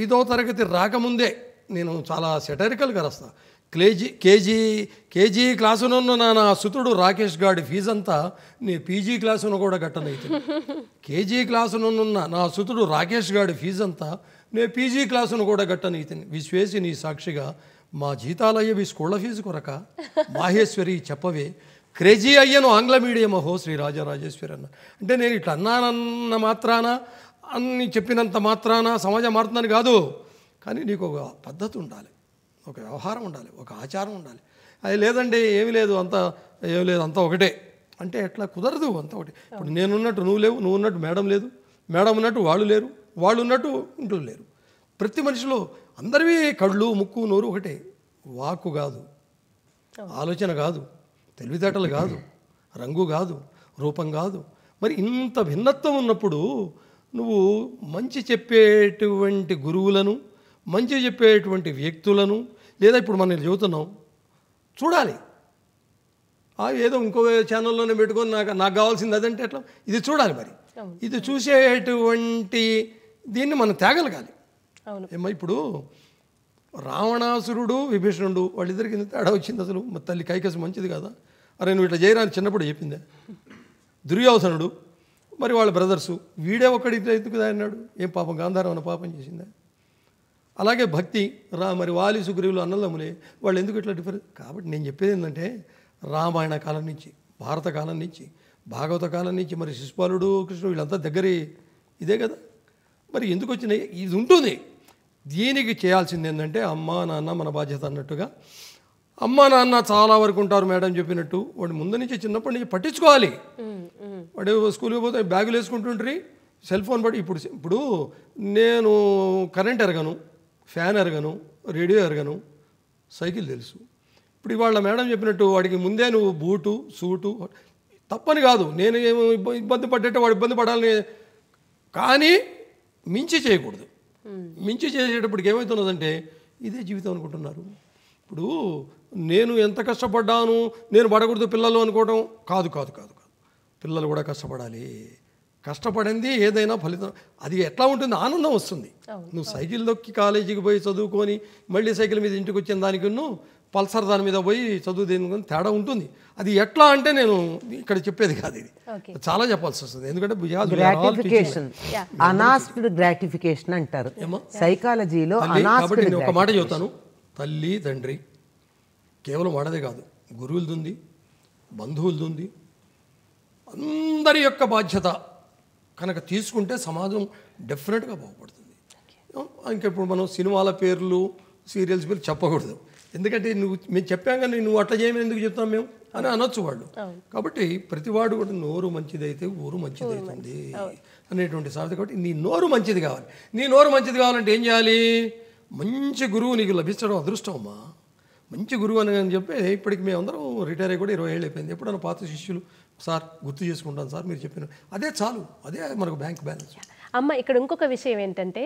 ఐదో తరగతి రాకముందే నేను చాలా సెటరికల్గా రాస్తా క్లేజీ కేజీ కేజీ క్లాసునున్న నా నా సుతుడు రాకేష్ గాడి ఫీజు అంతా నేను పీజీ క్లాసును కూడా కట్టనైతే కేజీ క్లాసునున్న నా సుతుడు రాకేష్ గాడి ఫీజు అంతా నేను పీజీ క్లాసును కూడా కట్టనైతే విశ్వేసి నీ సాక్షిగా మా జీతాలయ్యేవి స్కూళ్ళ ఫీజు కొరక మాహేశ్వరి చెప్పవే క్రేజీ అయ్యను ఆంగ్ల మీడియం అహో శ్రీ రాజరాజేశ్వరి అన్న అంటే నేను ఇట్లా అన్నానన్న మాత్రాన అన్ని చెప్పినంత మాత్రాన సమాజం మారుతుందని కాదు కానీ నీకు ఒక పద్ధతి ఉండాలి ఒక వ్యవహారం ఉండాలి ఒక ఆచారం ఉండాలి అది లేదండి ఏమి లేదు అంత ఏమి లేదు అంత ఒకటే అంటే ఎట్లా కుదరదు అంత ఒకటి ఇప్పుడు నేనున్నట్టు నువ్వు లేవు నువ్వు ఉన్నట్టు మేడం లేదు మేడం ఉన్నట్టు వాళ్ళు లేరు వాళ్ళు ఉన్నట్టు ఇంట్లో లేరు ప్రతి మనిషిలో అందరివి కళ్ళు ముక్కు నోరు ఒకటే వాకు కాదు ఆలోచన కాదు తెలివితేటలు కాదు రంగు కాదు రూపం కాదు మరి ఇంత భిన్నత్వం ఉన్నప్పుడు నువ్వు మంచి చెప్పేటువంటి గురువులను మంచి చెప్పేటువంటి వ్యక్తులను లేదా ఇప్పుడు మనం చదువుతున్నాం చూడాలి ఏదో ఇంకో ఛానల్లోనే పెట్టుకొని నాకు నాకు కావాల్సింది అదంటే ఎట్లా ఇది చూడాలి మరి ఇది చూసేటువంటి దీన్ని మనం తేగలగాలి ఏమో ఇప్పుడు రావణాసురుడు విభీషణుడు వాళ్ళిద్దరికి ఎంత తేడా వచ్చింది అసలు తల్లి కైకసి మంచిది కదా అరే నువ్వు ఇట్లా చేయరా చిన్నప్పుడు చెప్పిందే దుర్యోధనుడు మరి వాళ్ళ బ్రదర్సు వీడే ఒక్కడి ఎందుకు అన్నాడు ఏం పాపం గాంధారం అన్న పాపం చేసిందా అలాగే భక్తి రా మరి వాలి సుగ్రీవులు అన్నదమ్ములే వాళ్ళు ఎందుకు ఇట్లా డిఫరెన్స్ కాబట్టి నేను చెప్పేది ఏంటంటే రామాయణ కాలం నుంచి భారత కాలం నుంచి భాగవత కాలం నుంచి మరి శిశుపాలుడు కృష్ణుడు వీళ్ళంతా దగ్గరే ఇదే కదా మరి ఎందుకు వచ్చినాయి ఇది ఉంటుంది దీనికి చేయాల్సింది ఏంటంటే అమ్మ నాన్న మన బాధ్యత అన్నట్టుగా అమ్మ నాన్న చాలా వరకు ఉంటారు మేడం చెప్పినట్టు వాడు ముందు నుంచి చిన్నప్పటి నుంచి పట్టించుకోవాలి వాడు స్కూల్కి పోతే బ్యాగులు వేసుకుంటుంటారు సెల్ ఫోన్ పడి ఇప్పుడు ఇప్పుడు నేను కరెంట్ ఎరగను ఫ్యాన్ ఎరగను రేడియో ఎరగను సైకిల్ తెలుసు ఇప్పుడు ఇవాళ మేడం చెప్పినట్టు వాడికి ముందే నువ్వు బూటు సూటు తప్పని కాదు నేను ఇబ్బంది పడ్డట్టు వాడు ఇబ్బంది పడాలని కానీ మించి చేయకూడదు మించి చేసేటప్పటికి ఏమవుతున్నదంటే ఇదే జీవితం అనుకుంటున్నారు ఇప్పుడు నేను ఎంత కష్టపడ్డాను నేను పడకూడదు పిల్లలు అనుకోవడం కాదు కాదు కాదు కాదు పిల్లలు కూడా కష్టపడాలి కష్టపడింది ఏదైనా ఫలితం అది ఎట్లా ఉంటుంది ఆనందం వస్తుంది నువ్వు సైకిల్ దొక్కి కాలేజీకి పోయి చదువుకొని మళ్ళీ సైకిల్ మీద ఇంటికి వచ్చిన దానికి పల్సర్ దాని మీద పోయి చదువు దేని తేడా ఉంటుంది అది ఎట్లా అంటే నేను ఇక్కడ చెప్పేది కాదు ఇది చాలా చెప్పాల్సి వస్తుంది ఎందుకంటే అనాస్డ్ గ్రాటిఫికేషన్ అంటారు సైకాలజీలో కాబట్టి నేను ఒక మాట చెబుతాను తల్లి తండ్రి కేవలం వాడదే కాదు గురువులది బంధువులది అందరి యొక్క బాధ్యత కనుక తీసుకుంటే సమాజం డెఫినెట్గా బాగుపడుతుంది ఇంకెప్పుడు మనం సినిమాల పేర్లు సీరియల్స్ పేర్లు చెప్పకూడదు ఎందుకంటే నువ్వు మేము చెప్పాం కానీ నువ్వు అట్లా చేయమని ఎందుకు చెప్తాం మేము అని అనొచ్చు వాళ్ళు కాబట్టి ప్రతివాడు కూడా నోరు మంచిదైతే ఊరు మంచిదైతుంది అనేటువంటి సాధ్యత కాబట్టి నీ నోరు మంచిది కావాలి నీ నోరు మంచిది కావాలంటే ఏం చేయాలి మంచి గురువు నీకు లభించడం అదృష్టం అమ్మా మంచి గురువు అని అని చెప్పి ఇప్పటికి మేమందరం రిటైర్ అయ్యి కూడా ఇరవై ఏళ్ళు అయిపోయింది ఎప్పుడన్నా పాత శిష్యులు సార్ గుర్తు చేసుకుంటాను సార్ మీరు చెప్పిన అదే చాలు అదే మనకు బ్యాంక్ బ్యాలెన్స్ అమ్మ ఇక్కడ ఇంకొక విషయం ఏంటంటే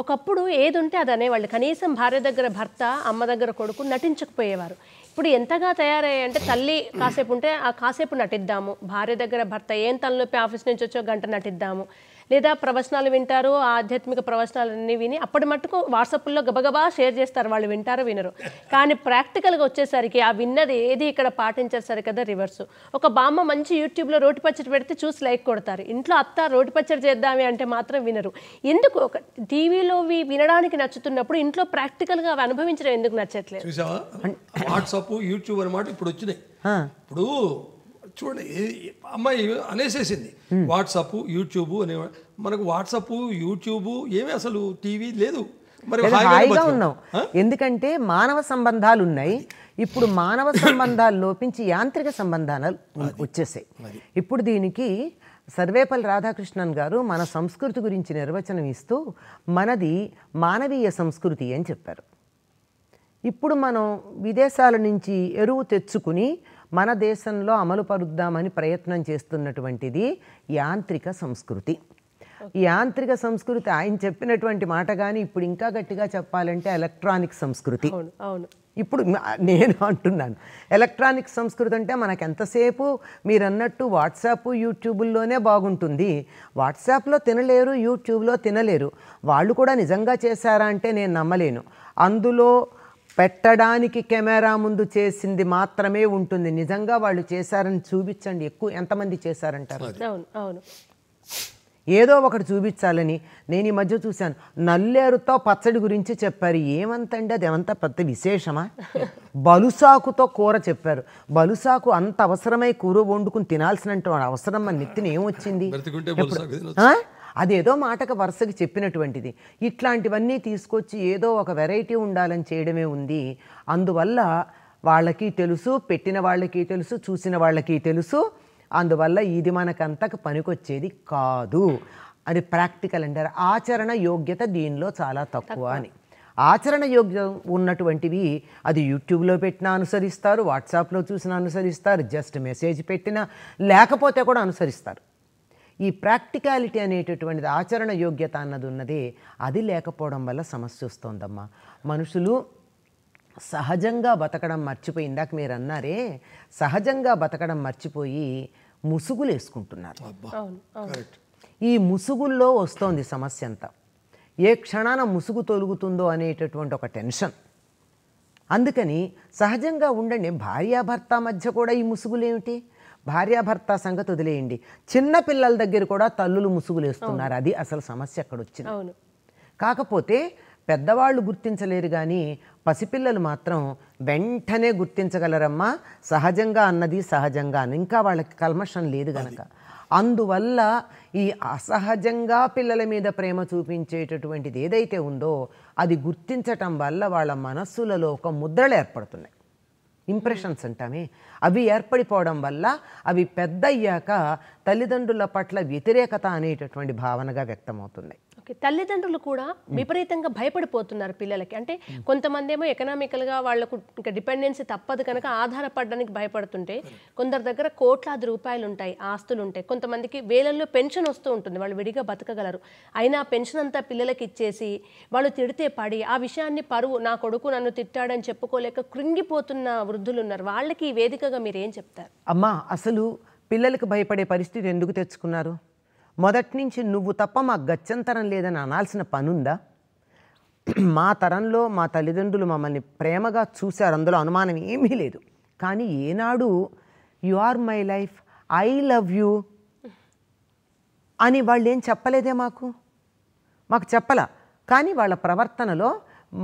ఒకప్పుడు ఏది ఉంటే అది అనేవాళ్ళు కనీసం భార్య దగ్గర భర్త అమ్మ దగ్గర కొడుకు నటించకపోయేవారు ఇప్పుడు ఎంతగా తయారయ్యాయంటే తల్లి కాసేపు ఉంటే ఆ కాసేపు నటిద్దాము భార్య దగ్గర భర్త ఏం తలనొప్పి ఆఫీస్ నుంచి వచ్చో గంట నటిద్దాము లేదా ప్రవచనాలు వింటారు ఆధ్యాత్మిక ప్రవచనాలు అన్ని విని అప్పటి మట్టుకు వాట్సాప్లో గబగబా షేర్ చేస్తారు వాళ్ళు వింటారు వినరు కానీ ప్రాక్టికల్గా వచ్చేసరికి ఆ విన్నది ఏది ఇక్కడ సరే కదా రివర్స్ ఒక బామ్మ మంచి యూట్యూబ్లో రోటి పచ్చడి పెడితే చూసి లైక్ కొడతారు ఇంట్లో అత్త రోటి పచ్చడి చేద్దామే అంటే మాత్రం వినరు ఎందుకు ఒక టీవీలో వినడానికి నచ్చుతున్నప్పుడు ఇంట్లో ప్రాక్టికల్గా అవి అనుభవించడం ఎందుకు నచ్చట్లేదు వాట్సాప్ యూట్యూబ్ అనమాట ఇప్పుడు వచ్చినాయి ఇప్పుడు చూడండి అమ్మాయి అనేసేసింది hmm. వాట్సాప్ యూట్యూబ్ అనే మనకు వాట్సాప్ యూట్యూబ్ ఏమీ అసలు టీవీ లేదు మరి హాయిగా ఉన్నాం ఎందుకంటే మానవ సంబంధాలు ఉన్నాయి ఇప్పుడు మానవ సంబంధాలు లోపించి యాంత్రిక సంబంధాలు వచ్చేసాయి ఇప్పుడు దీనికి సర్వేపల్లి రాధాకృష్ణన్ గారు మన సంస్కృతి గురించి నిర్వచనం ఇస్తూ మనది మానవీయ సంస్కృతి అని చెప్పారు ఇప్పుడు మనం విదేశాల నుంచి ఎరువు తెచ్చుకుని మన దేశంలో అమలుపరుద్దామని ప్రయత్నం చేస్తున్నటువంటిది యాంత్రిక సంస్కృతి యాంత్రిక సంస్కృతి ఆయన చెప్పినటువంటి మాట కానీ ఇప్పుడు ఇంకా గట్టిగా చెప్పాలంటే ఎలక్ట్రానిక్ సంస్కృతి ఇప్పుడు నేను అంటున్నాను ఎలక్ట్రానిక్ సంస్కృతి అంటే మనకు ఎంతసేపు మీరు అన్నట్టు వాట్సాప్ యూట్యూబుల్లోనే బాగుంటుంది వాట్సాప్లో తినలేరు యూట్యూబ్లో తినలేరు వాళ్ళు కూడా నిజంగా చేశారా అంటే నేను నమ్మలేను అందులో పెట్టడానికి కెమెరా ముందు చేసింది మాత్రమే ఉంటుంది నిజంగా వాళ్ళు చేశారని చూపించండి ఎక్కువ ఎంతమంది చేశారంటారు అవును ఏదో ఒకటి చూపించాలని నేను ఈ మధ్య చూశాను నల్లేరుతో పచ్చడి గురించి చెప్పారు ఏమంతండి అది ఏమంత పెద్ద విశేషమా బలుసాకుతో కూర చెప్పారు బలుసాకు అంత అవసరమై కూర వండుకుని తినాల్సినటువంటి అవసరం మన నెత్తిన ఏమొచ్చింది అదేదో మాటకు వరుసకి చెప్పినటువంటిది ఇట్లాంటివన్నీ తీసుకొచ్చి ఏదో ఒక వెరైటీ ఉండాలని చేయడమే ఉంది అందువల్ల వాళ్ళకి తెలుసు పెట్టిన వాళ్ళకి తెలుసు చూసిన వాళ్ళకి తెలుసు అందువల్ల ఇది మనకంతకు పనికొచ్చేది కాదు అది ప్రాక్టికల్ అంటారు ఆచరణ యోగ్యత దీనిలో చాలా తక్కువ అని ఆచరణ యోగ్య ఉన్నటువంటివి అది యూట్యూబ్లో పెట్టినా అనుసరిస్తారు వాట్సాప్లో చూసినా అనుసరిస్తారు జస్ట్ మెసేజ్ పెట్టినా లేకపోతే కూడా అనుసరిస్తారు ఈ ప్రాక్టికాలిటీ అనేటటువంటిది ఆచరణ యోగ్యత అన్నది ఉన్నది అది లేకపోవడం వల్ల సమస్య వస్తుందమ్మా మనుషులు సహజంగా బతకడం మర్చిపోయి ఇందాక మీరు అన్నారే సహజంగా బతకడం మర్చిపోయి ముసుగులు వేసుకుంటున్నారు ఈ ముసుగుల్లో వస్తోంది సమస్య అంతా ఏ క్షణాన ముసుగు తొలుగుతుందో అనేటటువంటి ఒక టెన్షన్ అందుకని సహజంగా ఉండండి భార్యాభర్త మధ్య కూడా ఈ ముసుగులేమిటి భార్యాభర్త సంగతి వదిలేయండి చిన్న పిల్లల దగ్గర కూడా తల్లులు ముసుగులేస్తున్నారు అది అసలు సమస్య అక్కడ వచ్చింది కాకపోతే పెద్దవాళ్ళు గుర్తించలేరు కానీ పసిపిల్లలు మాత్రం వెంటనే గుర్తించగలరమ్మా సహజంగా అన్నది సహజంగా అని ఇంకా వాళ్ళకి కల్మషం లేదు గనక అందువల్ల ఈ అసహజంగా పిల్లల మీద ప్రేమ చూపించేటటువంటిది ఏదైతే ఉందో అది గుర్తించటం వల్ల వాళ్ళ మనస్సులలో ఒక ముద్రలు ఏర్పడుతున్నాయి ఇంప్రెషన్స్ అంటామే అవి ఏర్పడిపోవడం వల్ల అవి పెద్ద అయ్యాక తల్లిదండ్రుల పట్ల వ్యతిరేకత అనేటటువంటి భావనగా వ్యక్తమవుతున్నాయి ఓకే తల్లిదండ్రులు కూడా విపరీతంగా భయపడిపోతున్నారు పిల్లలకి అంటే కొంతమంది ఏమో ఎకనామికల్గా వాళ్ళకు ఇంకా డిపెండెన్సీ తప్పదు కనుక ఆధారపడడానికి భయపడుతుంటే కొందరి దగ్గర కోట్లాది రూపాయలు ఉంటాయి ఆస్తులు ఉంటాయి కొంతమందికి వేలల్లో పెన్షన్ వస్తూ ఉంటుంది వాళ్ళు విడిగా బతకగలరు అయినా పెన్షన్ అంతా పిల్లలకి ఇచ్చేసి వాళ్ళు తిడితే పడి ఆ విషయాన్ని పరువు నా కొడుకు నన్ను తిట్టాడని చెప్పుకోలేక కృంగిపోతున్న వృద్ధులు ఉన్నారు వాళ్ళకి ఈ వేదికగా మీరు ఏం చెప్తారు అమ్మా అసలు పిల్లలకు భయపడే పరిస్థితి ఎందుకు తెచ్చుకున్నారు మొదటి నుంచి నువ్వు తప్ప మాకు గత్యంతరం లేదని అనాల్సిన పనుందా మా తరంలో మా తల్లిదండ్రులు మమ్మల్ని ప్రేమగా చూశారు అందులో అనుమానం ఏమీ లేదు కానీ ఏనాడు you are my life I love you అని వాళ్ళు ఏం చెప్పలేదే మాకు మాకు చెప్పలా కానీ వాళ్ళ ప్రవర్తనలో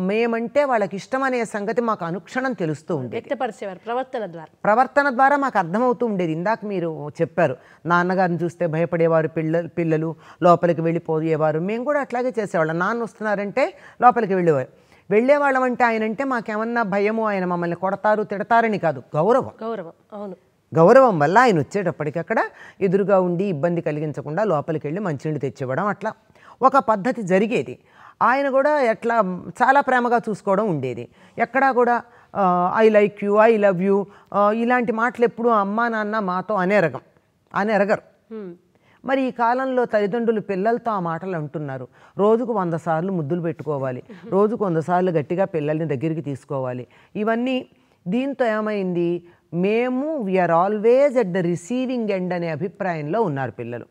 మేమంటే వాళ్ళకి ఇష్టం అనే సంగతి మాకు అనుక్షణం తెలుస్తూ ఉండేది వ్యక్తపరిచేవారు ప్రవర్తన ద్వారా ప్రవర్తన ద్వారా మాకు అర్థమవుతూ ఉండేది ఇందాక మీరు చెప్పారు నాన్నగారిని చూస్తే భయపడేవారు పిల్ల పిల్లలు లోపలికి వెళ్ళిపోయేవారు మేము కూడా అట్లాగే చేసేవాళ్ళం నాన్న వస్తున్నారంటే లోపలికి వెళ్ళేవారు వెళ్ళేవాళ్ళం అంటే ఆయన అంటే మాకేమన్నా భయము ఆయన మమ్మల్ని కొడతారు తిడతారని కాదు గౌరవం గౌరవం అవును గౌరవం వల్ల ఆయన వచ్చేటప్పటికి అక్కడ ఎదురుగా ఉండి ఇబ్బంది కలిగించకుండా లోపలికి వెళ్ళి మంచి మంచినీళ్ళు తెచ్చివ్వడం అట్లా ఒక పద్ధతి జరిగేది ఆయన కూడా ఎట్లా చాలా ప్రేమగా చూసుకోవడం ఉండేది ఎక్కడా కూడా I like you I love you ఇలాంటి మాటలు ఎప్పుడూ అమ్మా నాన్న మాతో అనేరగం అనేరగరు మరి ఈ కాలంలో తల్లిదండ్రులు పిల్లలతో ఆ మాటలు అంటున్నారు రోజుకు వంద సార్లు ముద్దులు పెట్టుకోవాలి రోజుకు వంద సార్లు గట్టిగా పిల్లల్ని దగ్గరికి తీసుకోవాలి ఇవన్నీ దీంతో ఏమైంది మేము we are always at the receiving end అనే అభిప్రాయంలో ఉన్నారు పిల్లలు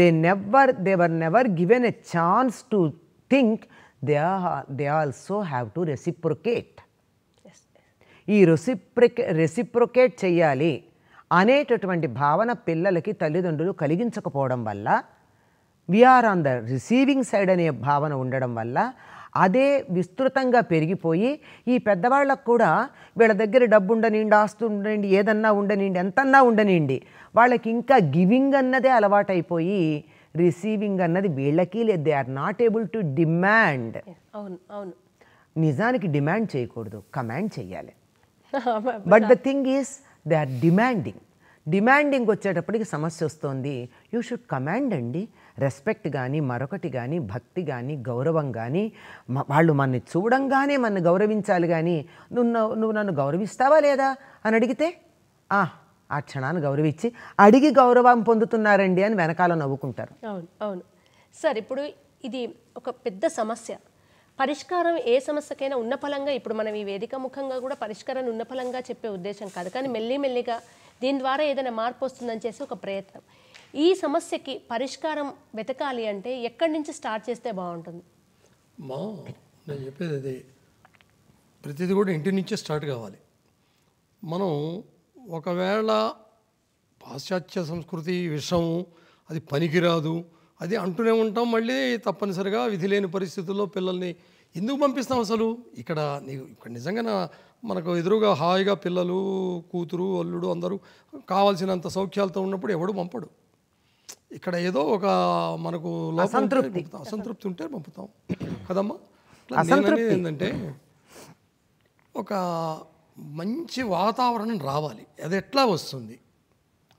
they never they were never given a chance to think they, are, they also have to reciprocate. ఈ రెసిప్రికే రెసిప్రొకేట్ చేయాలి అనేటటువంటి భావన పిల్లలకి తల్లిదండ్రులు కలిగించకపోవడం వల్ల we are on the receiving side అనే భావన ఉండడం వల్ల అదే విస్తృతంగా పెరిగిపోయి ఈ పెద్దవాళ్ళకు కూడా వీళ్ళ దగ్గర డబ్బు ఉండనిండి ఆస్తు ఉండనిండి ఏదన్నా ఉండనిండి ఎంతన్నా ఉండనిండి వాళ్ళకి ఇంకా గివింగ్ అన్నదే అలవాటైపోయి రిసీవింగ్ అన్నది వీళ్ళకి లేదు they are not able to demand అవును అవును నిజానికి డిమాండ్ చేయకూడదు కమాండ్ చేయాలి but the thing is they are demanding demanding వచ్చేటప్పటికి సమస్య వస్తుంది యూ షుడ్ కమాండ్ అండి రెస్పెక్ట్ కానీ మరొకటి కానీ భక్తి కానీ గౌరవం కానీ వాళ్ళు మనని చూడంగానే మన గౌరవించాలి కానీ నువ్వు నువ్వు నన్ను గౌరవిస్తావా లేదా అని అడిగితే ఆ క్షణాన్ని గౌరవించి అడిగి గౌరవం పొందుతున్నారండి అని వెనకాల నవ్వుకుంటారు అవును అవును సార్ ఇప్పుడు ఇది ఒక పెద్ద సమస్య పరిష్కారం ఏ సమస్యకైనా ఉన్న ఫలంగా ఇప్పుడు మనం ఈ వేదిక ముఖంగా కూడా పరిష్కారాన్ని ఉన్న ఫలంగా చెప్పే ఉద్దేశం కాదు కానీ మెల్లి మెల్లిగా దీని ద్వారా ఏదైనా మార్పు వస్తుందని చేసి ఒక ప్రయత్నం ఈ సమస్యకి పరిష్కారం వెతకాలి అంటే ఎక్కడి నుంచి స్టార్ట్ చేస్తే బాగుంటుంది మా నేను చెప్పేది అది ప్రతిదీ కూడా ఇంటి నుంచే స్టార్ట్ కావాలి మనం ఒకవేళ పాశ్చాత్య సంస్కృతి విషము అది పనికిరాదు అది అంటూనే ఉంటాం మళ్ళీ తప్పనిసరిగా విధి లేని పరిస్థితుల్లో పిల్లల్ని ఎందుకు పంపిస్తాం అసలు ఇక్కడ నీకు ఇక్కడ నిజంగా మనకు ఎదురుగా హాయిగా పిల్లలు కూతురు అల్లుడు అందరూ కావాల్సినంత సౌఖ్యాలతో ఉన్నప్పుడు ఎవడు పంపడు ఇక్కడ ఏదో ఒక మనకు అసంతృప్తి ఉంటే పంపుతాం కదమ్మా ఏంటంటే ఒక మంచి వాతావరణం రావాలి అది ఎట్లా వస్తుంది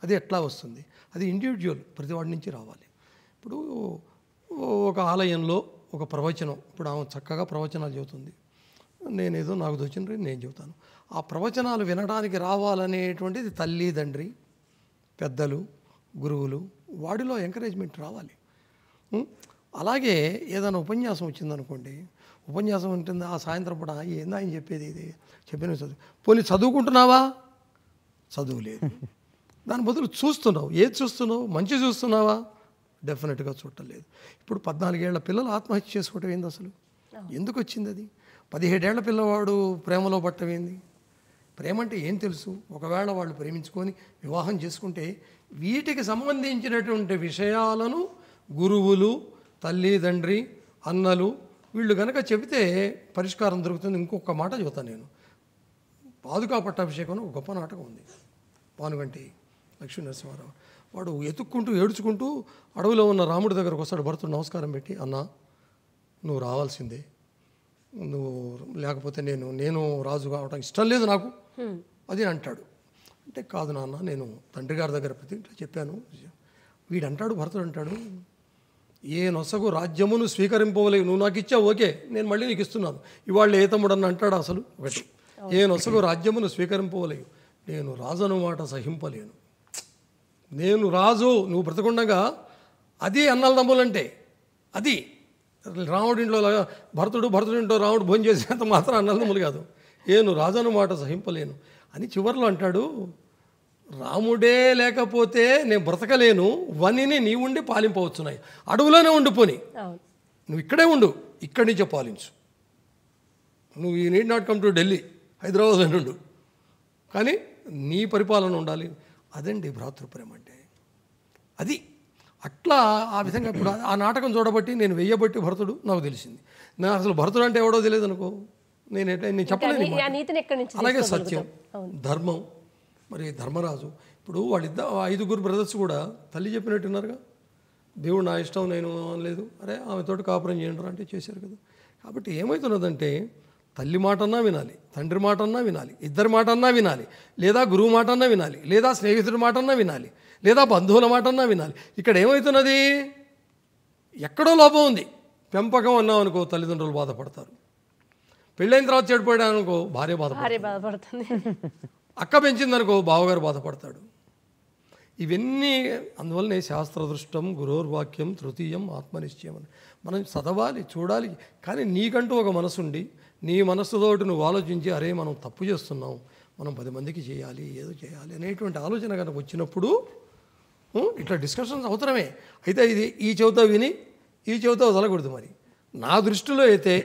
అది ఎట్లా వస్తుంది అది ఇండివిజువల్ ప్రతివాడి నుంచి రావాలి ఇప్పుడు ఒక ఆలయంలో ఒక ప్రవచనం ఇప్పుడు ఆమె చక్కగా ప్రవచనాలు చెబుతుంది నేనేదో నాకు రేపు నేను చెబుతాను ఆ ప్రవచనాలు వినడానికి రావాలనేటువంటిది తల్లి తండ్రి పెద్దలు గురువులు వాడిలో ఎంకరేజ్మెంట్ రావాలి అలాగే ఏదైనా ఉపన్యాసం వచ్చిందనుకోండి ఉపన్యాసం ఉంటుంది ఆ సాయంత్రం పూట ఏందా ఆయన చెప్పేది ఇది చెప్పిన చదువు పోనీ చదువుకుంటున్నావా చదువు లేదు దాని బదులు చూస్తున్నావు ఏది చూస్తున్నావు మంచి చూస్తున్నావా డెఫినెట్గా చూడలేదు ఇప్పుడు పద్నాలుగేళ్ల పిల్లలు ఆత్మహత్య చేసుకోవటం ఏంది అసలు ఎందుకు వచ్చింది అది పదిహేడేళ్ల పిల్లవాడు ప్రేమలో పట్టమేంది ప్రేమ అంటే ఏం తెలుసు ఒకవేళ వాళ్ళు ప్రేమించుకొని వివాహం చేసుకుంటే వీటికి సంబంధించినటువంటి విషయాలను గురువులు తల్లి తండ్రి అన్నలు వీళ్ళు గనక చెబితే పరిష్కారం దొరుకుతుంది ఇంకొక మాట చెబుతాను నేను పాదుకా పట్టాభిషేకం ఒక గొప్ప నాటకం ఉంది పానుగంటి లక్ష్మీ నరసింహారావు వాడు ఎతుక్కుంటూ ఏడుచుకుంటూ అడవిలో ఉన్న రాముడి దగ్గరకు వస్తాడు భరతుడు నమస్కారం పెట్టి అన్న నువ్వు రావాల్సిందే నువ్వు లేకపోతే నేను నేను రాజు కావటం ఇష్టం లేదు నాకు అది అంటాడు అంటే కాదు నాన్న నేను తండ్రి గారి దగ్గర ప్రతి చెప్పాను వీడంటాడు భరతుడు అంటాడు ఏ నొసగు రాజ్యమును స్వీకరింపవలే నువ్వు నాకు ఇచ్చా ఓకే నేను మళ్ళీ నీకు ఇస్తున్నాను ఇవాళ ఏ అని అంటాడు అసలు ఒకటి ఏ నొసగు రాజ్యమును స్వీకరింపవలేవు నేను రాజను మాట సహింపలేను నేను రాజు నువ్వు బ్రతకుండగా అది అన్నల తమ్ములంటే అది ఇంట్లో భరతుడు ఇంట్లో రాముడు భోజనం చేసినంత మాత్రం అన్నల తమ్ములు కాదు నేను రాజను మాట సహింపలేను అని చివరిలో అంటాడు రాముడే లేకపోతే నేను బ్రతకలేను వనిని నీ ఉండి పాలింపవచ్చున్నాయి అడవులోనే ఉండిపోని నువ్వు ఇక్కడే ఉండు ఇక్కడి నుంచే పాలించు నువ్వు ఈ need not come to Delhi Hyderabad అని ఉండు కానీ నీ పరిపాలన ఉండాలి అదండి భ్రాతృప్రేమ అంటే అది అట్లా ఆ విధంగా ఇప్పుడు ఆ నాటకం చూడబట్టి నేను వెయ్యబట్టి భరతుడు నాకు తెలిసింది నా అసలు భరతుడు అంటే ఎవడో తెలియదు అనుకో నేను నేను చెప్పలేను అలాగే సత్యం ధర్మం మరి ధర్మరాజు ఇప్పుడు వాళ్ళిద్ద ఐదుగురు బ్రదర్స్ కూడా తల్లి చెప్పినట్టున్నారుగా దేవుడు నా ఇష్టం నేను అనలేదు అరే ఆమెతోటి కాపురం చేయండి అంటే చేశారు కదా కాబట్టి ఏమవుతున్నదంటే తల్లి మాట అన్నా వినాలి తండ్రి మాట అన్నా వినాలి ఇద్దరి మాట అన్నా వినాలి లేదా గురువు మాట అన్నా వినాలి లేదా స్నేహితుడి మాట అన్నా వినాలి లేదా బంధువుల మాట అన్నా వినాలి ఇక్కడ ఏమవుతున్నది ఎక్కడో లోపం ఉంది పెంపకం అన్నాం అనుకో తల్లిదండ్రులు బాధపడతారు పెళ్ళైన తర్వాత చెడిపోయాడు అనుకో భార్య బాధపడుతుంది అక్క పెంచిందనుకో బావగారు బాధపడతాడు ఇవన్నీ అందువల్లనే శాస్త్రదృష్టం గురోర్వాక్యం తృతీయం ఆత్మనిశ్చయం అని మనం చదవాలి చూడాలి కానీ నీకంటూ ఒక మనసుండి నీ మనస్సుతోటి నువ్వు ఆలోచించి అరే మనం తప్పు చేస్తున్నాం మనం పది మందికి చేయాలి ఏదో చేయాలి అనేటువంటి ఆలోచన కనుక వచ్చినప్పుడు ఇట్లా డిస్కషన్స్ అవసరమే అయితే ఇది ఈ చెవితో విని ఈ చెవితో వదలకూడదు మరి నా దృష్టిలో అయితే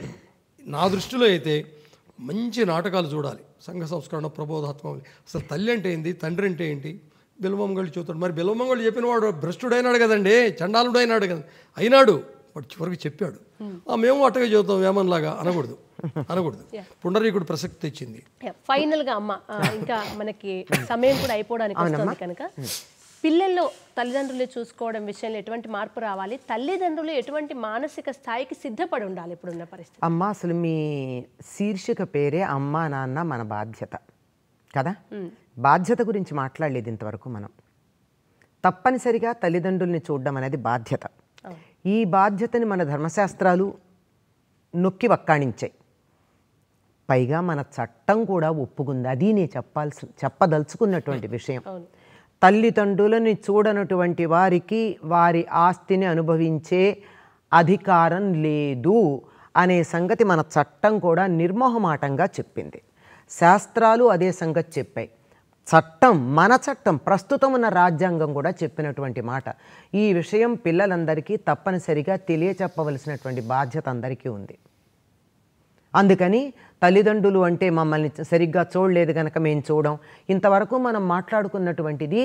నా దృష్టిలో అయితే మంచి నాటకాలు చూడాలి సంఘ సంస్కరణ ప్రబోధాత్మకం అసలు తల్లి అంటే ఏంటి తండ్రి అంటే ఏంటి బిల్వమంగళి చూస్తాడు మరి బిల్వమంగళి చెప్పిన వాడు భ్రష్టుడైనాడు కదండి చండాలుడు అయినాడు కదా అయినాడు వాడు చివరికి చెప్పాడు మేము అట్టగా చదువుతాం వేమన్లాగా అనకూడదు అనకూడదు పుండరీకుడు ప్రసక్తి ఇచ్చింది ఫైనల్గా అమ్మ ఇంకా మనకి సమయం కూడా అయిపోవడానికి కనుక పిల్లల్లో తల్లిదండ్రులు చూసుకోవడం విషయంలో ఎటువంటి మార్పు రావాలి తల్లిదండ్రులు ఎటువంటి మానసిక స్థాయికి సిద్ధపడి ఉండాలి ఇప్పుడున్న పరిస్థితి అమ్మ అసలు మీ శీర్షిక పేరే అమ్మ నాన్న మన బాధ్యత కదా బాధ్యత గురించి మాట్లాడలేదు ఇంతవరకు మనం తప్పనిసరిగా తల్లిదండ్రుల్ని చూడడం అనేది బాధ్యత ఈ బాధ్యతని మన ధర్మశాస్త్రాలు నొక్కి వక్కాణించాయి పైగా మన చట్టం కూడా ఒప్పుకుంది అది నేను చెప్పాల్సి చెప్పదలుచుకున్నటువంటి విషయం తల్లిదండ్రులని చూడనటువంటి వారికి వారి ఆస్తిని అనుభవించే అధికారం లేదు అనే సంగతి మన చట్టం కూడా నిర్మోహమాటంగా చెప్పింది శాస్త్రాలు అదే సంగతి చెప్పాయి చట్టం మన చట్టం ప్రస్తుతం ఉన్న రాజ్యాంగం కూడా చెప్పినటువంటి మాట ఈ విషయం పిల్లలందరికీ తప్పనిసరిగా తెలియచెప్పవలసినటువంటి బాధ్యత అందరికీ ఉంది అందుకని తల్లిదండ్రులు అంటే మమ్మల్ని సరిగ్గా చూడలేదు కనుక మేము చూడం ఇంతవరకు మనం మాట్లాడుకున్నటువంటిది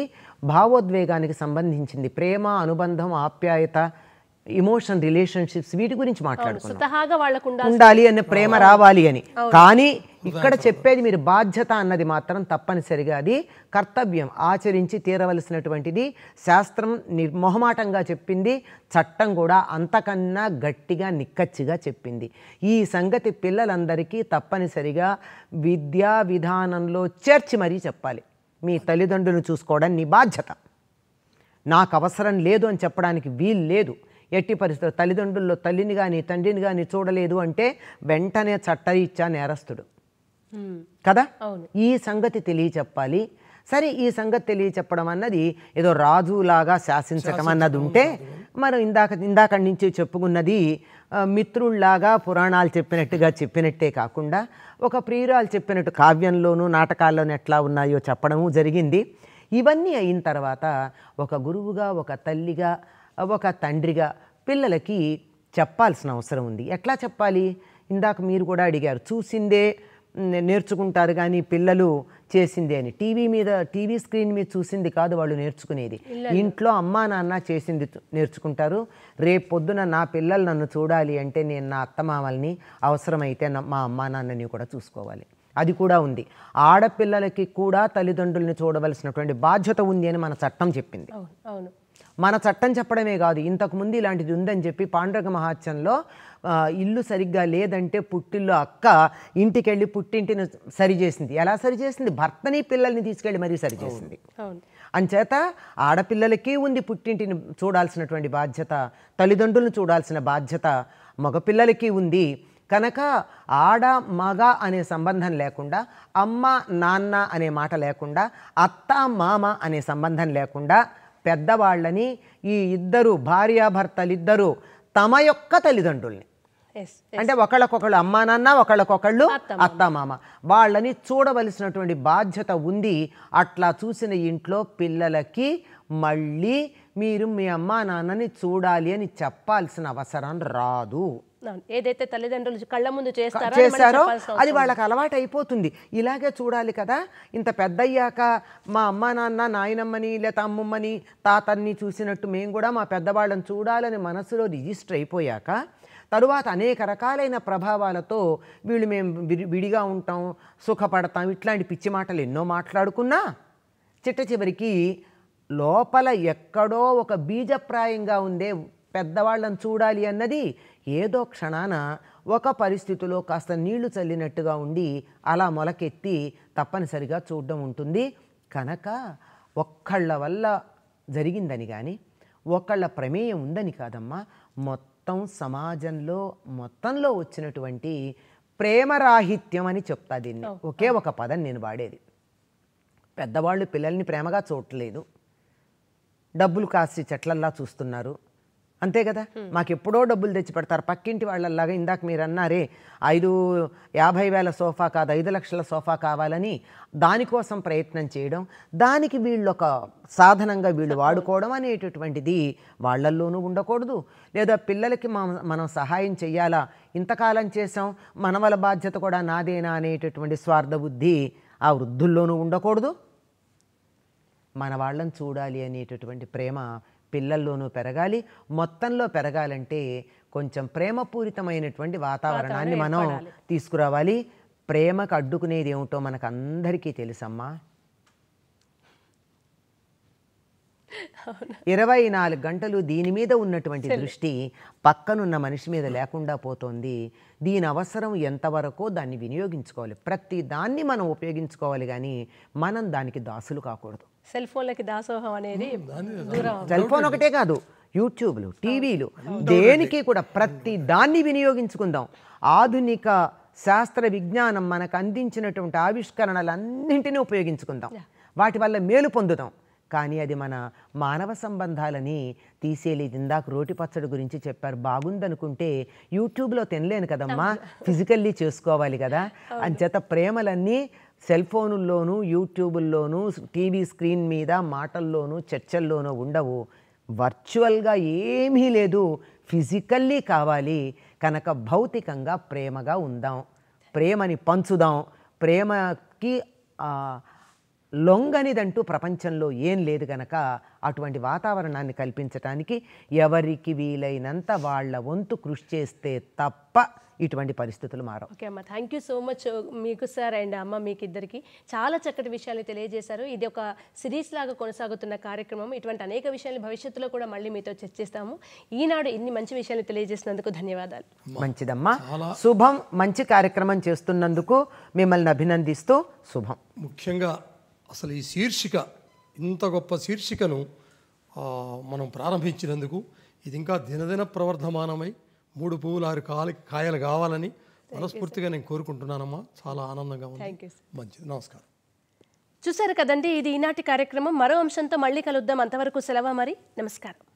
భావోద్వేగానికి సంబంధించింది ప్రేమ అనుబంధం ఆప్యాయత ఇమోషన్ రిలేషన్షిప్స్ వీటి గురించి మాట్లాడుకుంటాం ఉండాలి అనే ప్రేమ రావాలి అని కానీ ఇక్కడ చెప్పేది మీరు బాధ్యత అన్నది మాత్రం తప్పనిసరిగా అది కర్తవ్యం ఆచరించి తీరవలసినటువంటిది శాస్త్రం నిర్మొహమాటంగా చెప్పింది చట్టం కూడా అంతకన్నా గట్టిగా నిక్కచ్చిగా చెప్పింది ఈ సంగతి పిల్లలందరికీ తప్పనిసరిగా విద్యా విధానంలో చేర్చి మరీ చెప్పాలి మీ తల్లిదండ్రులను చూసుకోవడం నీ బాధ్యత నాకు అవసరం లేదు అని చెప్పడానికి వీలు లేదు ఎట్టి పరిస్థితులు తల్లిదండ్రుల్లో తల్లిని కానీ తండ్రిని కానీ చూడలేదు అంటే వెంటనే చట్టరీత్యా నేరస్తుడు కదా ఈ సంగతి తెలియచెప్పాలి సరే ఈ సంగతి తెలియచెప్పడం అన్నది ఏదో రాజులాగా శాసించటం అన్నది ఉంటే మనం ఇందాక ఇందాక నుంచి చెప్పుకున్నది మిత్రుల్లాగా పురాణాలు చెప్పినట్టుగా చెప్పినట్టే కాకుండా ఒక ప్రియురాలు చెప్పినట్టు కావ్యంలోనూ నాటకాల్లోనూ ఎట్లా ఉన్నాయో చెప్పడము జరిగింది ఇవన్నీ అయిన తర్వాత ఒక గురువుగా ఒక తల్లిగా ఒక తండ్రిగా పిల్లలకి చెప్పాల్సిన అవసరం ఉంది ఎట్లా చెప్పాలి ఇందాక మీరు కూడా అడిగారు చూసిందే నేర్చుకుంటారు కానీ పిల్లలు చేసింది అని టీవీ మీద టీవీ స్క్రీన్ మీద చూసింది కాదు వాళ్ళు నేర్చుకునేది ఇంట్లో అమ్మా నాన్న చేసింది నేర్చుకుంటారు రేపు పొద్దున నా పిల్లలు నన్ను చూడాలి అంటే నేను నా అత్తమామల్ని అవసరమైతే మా అమ్మా నాన్నని కూడా చూసుకోవాలి అది కూడా ఉంది ఆడపిల్లలకి కూడా తల్లిదండ్రులను చూడవలసినటువంటి బాధ్యత ఉంది అని మన చట్టం చెప్పింది మన చట్టం చెప్పడమే కాదు ఇంతకుముందు ఇలాంటిది ఉందని చెప్పి పాండ్రగ మహాత్యంలో ఇల్లు సరిగ్గా లేదంటే పుట్టిల్లో అక్క ఇంటికెళ్ళి పుట్టింటిని సరిచేసింది ఎలా సరిచేసింది భర్తని పిల్లల్ని తీసుకెళ్ళి మరీ సరిచేసింది అంచేత ఆడపిల్లలకి ఉంది పుట్టింటిని చూడాల్సినటువంటి బాధ్యత తల్లిదండ్రులను చూడాల్సిన బాధ్యత మగపిల్లలకి ఉంది కనుక ఆడ మగ అనే సంబంధం లేకుండా అమ్మ నాన్న అనే మాట లేకుండా అత్త మామ అనే సంబంధం లేకుండా పెద్దవాళ్ళని ఈ ఇద్దరు భార్యాభర్తలిద్దరూ తమ యొక్క తల్లిదండ్రుల్ని అంటే ఒకళ్ళకొకళ్ళు అమ్మా నాన్న ఒకళ్ళకొకళ్ళు అత్తమామ వాళ్ళని చూడవలసినటువంటి బాధ్యత ఉంది అట్లా చూసిన ఇంట్లో పిల్లలకి మళ్ళీ మీరు మీ అమ్మా నాన్నని చూడాలి అని చెప్పాల్సిన అవసరం రాదు ఏదైతే తల్లిదండ్రులు కళ్ళ ముందు చేస్తారో చేశారో అది వాళ్ళకి అలవాటు అయిపోతుంది ఇలాగే చూడాలి కదా ఇంత పెద్దయ్యాక మా అమ్మ నాన్న నాయనమ్మని లేక అమ్మమ్మని తాతన్ని చూసినట్టు మేము కూడా మా పెద్దవాళ్ళని చూడాలని మనసులో రిజిస్టర్ అయిపోయాక తరువాత అనేక రకాలైన ప్రభావాలతో వీళ్ళు మేము విడిగా ఉంటాం సుఖపడతాం ఇట్లాంటి పిచ్చి మాటలు ఎన్నో మాట్లాడుకున్నా చిట్ట చివరికి లోపల ఎక్కడో ఒక బీజప్రాయంగా ఉండే పెద్దవాళ్ళని చూడాలి అన్నది ఏదో క్షణాన ఒక పరిస్థితిలో కాస్త నీళ్లు చల్లినట్టుగా ఉండి అలా మొలకెత్తి తప్పనిసరిగా చూడడం ఉంటుంది కనుక ఒక్కళ్ళ వల్ల జరిగిందని కానీ ఒకళ్ళ ప్రమేయం ఉందని కాదమ్మా మొత్తం మొత్తం సమాజంలో మొత్తంలో వచ్చినటువంటి ప్రేమరాహిత్యం అని చెప్తా దీన్ని ఒకే ఒక పదం నేను వాడేది పెద్దవాళ్ళు పిల్లల్ని ప్రేమగా చూడలేదు డబ్బులు కాసి చెట్లల్లా చూస్తున్నారు అంతే కదా మాకు ఎప్పుడో డబ్బులు తెచ్చి పెడతారు పక్కింటి వాళ్ళలాగా ఇందాక మీరు అన్నారే ఐదు యాభై వేల సోఫా కాదు ఐదు లక్షల సోఫా కావాలని దానికోసం ప్రయత్నం చేయడం దానికి వీళ్ళు ఒక సాధనంగా వీళ్ళు వాడుకోవడం అనేటటువంటిది వాళ్ళల్లోనూ ఉండకూడదు లేదా పిల్లలకి మనం సహాయం చేయాలా ఇంతకాలం చేసాం మనవల బాధ్యత కూడా నాదేనా అనేటటువంటి స్వార్థ బుద్ధి ఆ వృద్ధుల్లోనూ ఉండకూడదు మన వాళ్ళని చూడాలి అనేటటువంటి ప్రేమ పిల్లల్లోనూ పెరగాలి మొత్తంలో పెరగాలంటే కొంచెం ప్రేమపూరితమైనటువంటి వాతావరణాన్ని మనం తీసుకురావాలి ప్రేమకు అడ్డుకునేది ఏమిటో మనకు అందరికీ తెలుసమ్మా ఇరవై నాలుగు గంటలు దీని మీద ఉన్నటువంటి దృష్టి పక్కనున్న మనిషి మీద లేకుండా పోతోంది దీని అవసరం ఎంతవరకో దాన్ని వినియోగించుకోవాలి ప్రతి దాన్ని మనం ఉపయోగించుకోవాలి కానీ మనం దానికి దాసులు కాకూడదు సెల్ ఫోన్లకి దాసోహం అనేది సెల్ ఫోన్ ఒకటే కాదు యూట్యూబ్లు టీవీలు దేనికి కూడా ప్రతి దాన్ని వినియోగించుకుందాం ఆధునిక శాస్త్ర విజ్ఞానం మనకు అందించినటువంటి ఆవిష్కరణలన్నింటినీ ఉపయోగించుకుందాం వాటి వల్ల మేలు పొందుదాం కానీ అది మన మానవ సంబంధాలని తీసేలేదు ఇందాక రోటి పచ్చడి గురించి చెప్పారు బాగుందనుకుంటే యూట్యూబ్లో తినలేను కదమ్మా ఫిజికల్లీ చేసుకోవాలి కదా అంచేత ప్రేమలన్నీ సెల్ ఫోనుల్లోనూ యూట్యూబుల్లోనూ టీవీ స్క్రీన్ మీద మాటల్లోనూ చర్చల్లోనూ ఉండవు వర్చువల్గా ఏమీ లేదు ఫిజికల్లీ కావాలి కనుక భౌతికంగా ప్రేమగా ఉందాం ప్రేమని పంచుదాం ప్రేమకి లొంగనిదంటూ ప్రపంచంలో ఏం లేదు గనక అటువంటి వాతావరణాన్ని కల్పించటానికి ఎవరికి వీలైనంత వాళ్ళ వంతు కృషి చేస్తే తప్ప ఇటువంటి పరిస్థితులు మారవు ఓకే అమ్మ థ్యాంక్ యూ సో మచ్ మీకు సార్ అండ్ అమ్మ మీకు ఇద్దరికి చాలా చక్కటి విషయాలు తెలియజేశారు ఇది ఒక సిరీస్ లాగా కొనసాగుతున్న కార్యక్రమం ఇటువంటి అనేక విషయాలు భవిష్యత్తులో కూడా మళ్ళీ మీతో చర్చిస్తాము ఈనాడు ఇన్ని మంచి విషయాలు తెలియజేసినందుకు ధన్యవాదాలు మంచిదమ్మా శుభం మంచి కార్యక్రమం చేస్తున్నందుకు మిమ్మల్ని అభినందిస్తూ శుభం ముఖ్యంగా అసలు ఈ శీర్షిక ఇంత గొప్ప శీర్షికను మనం ప్రారంభించినందుకు ఇది ఇంకా దినదిన ప్రవర్ధమానమై మూడు పువ్వులు ఆరు కాలు కాయలు కావాలని మనస్ఫూర్తిగా నేను కోరుకుంటున్నానమ్మా చాలా ఆనందంగా ఉంది మంచిది నమస్కారం చూసారు కదండి ఇది ఈనాటి కార్యక్రమం మరో అంశంతో మళ్ళీ కలుద్దాం అంతవరకు సెలవు మరి నమస్కారం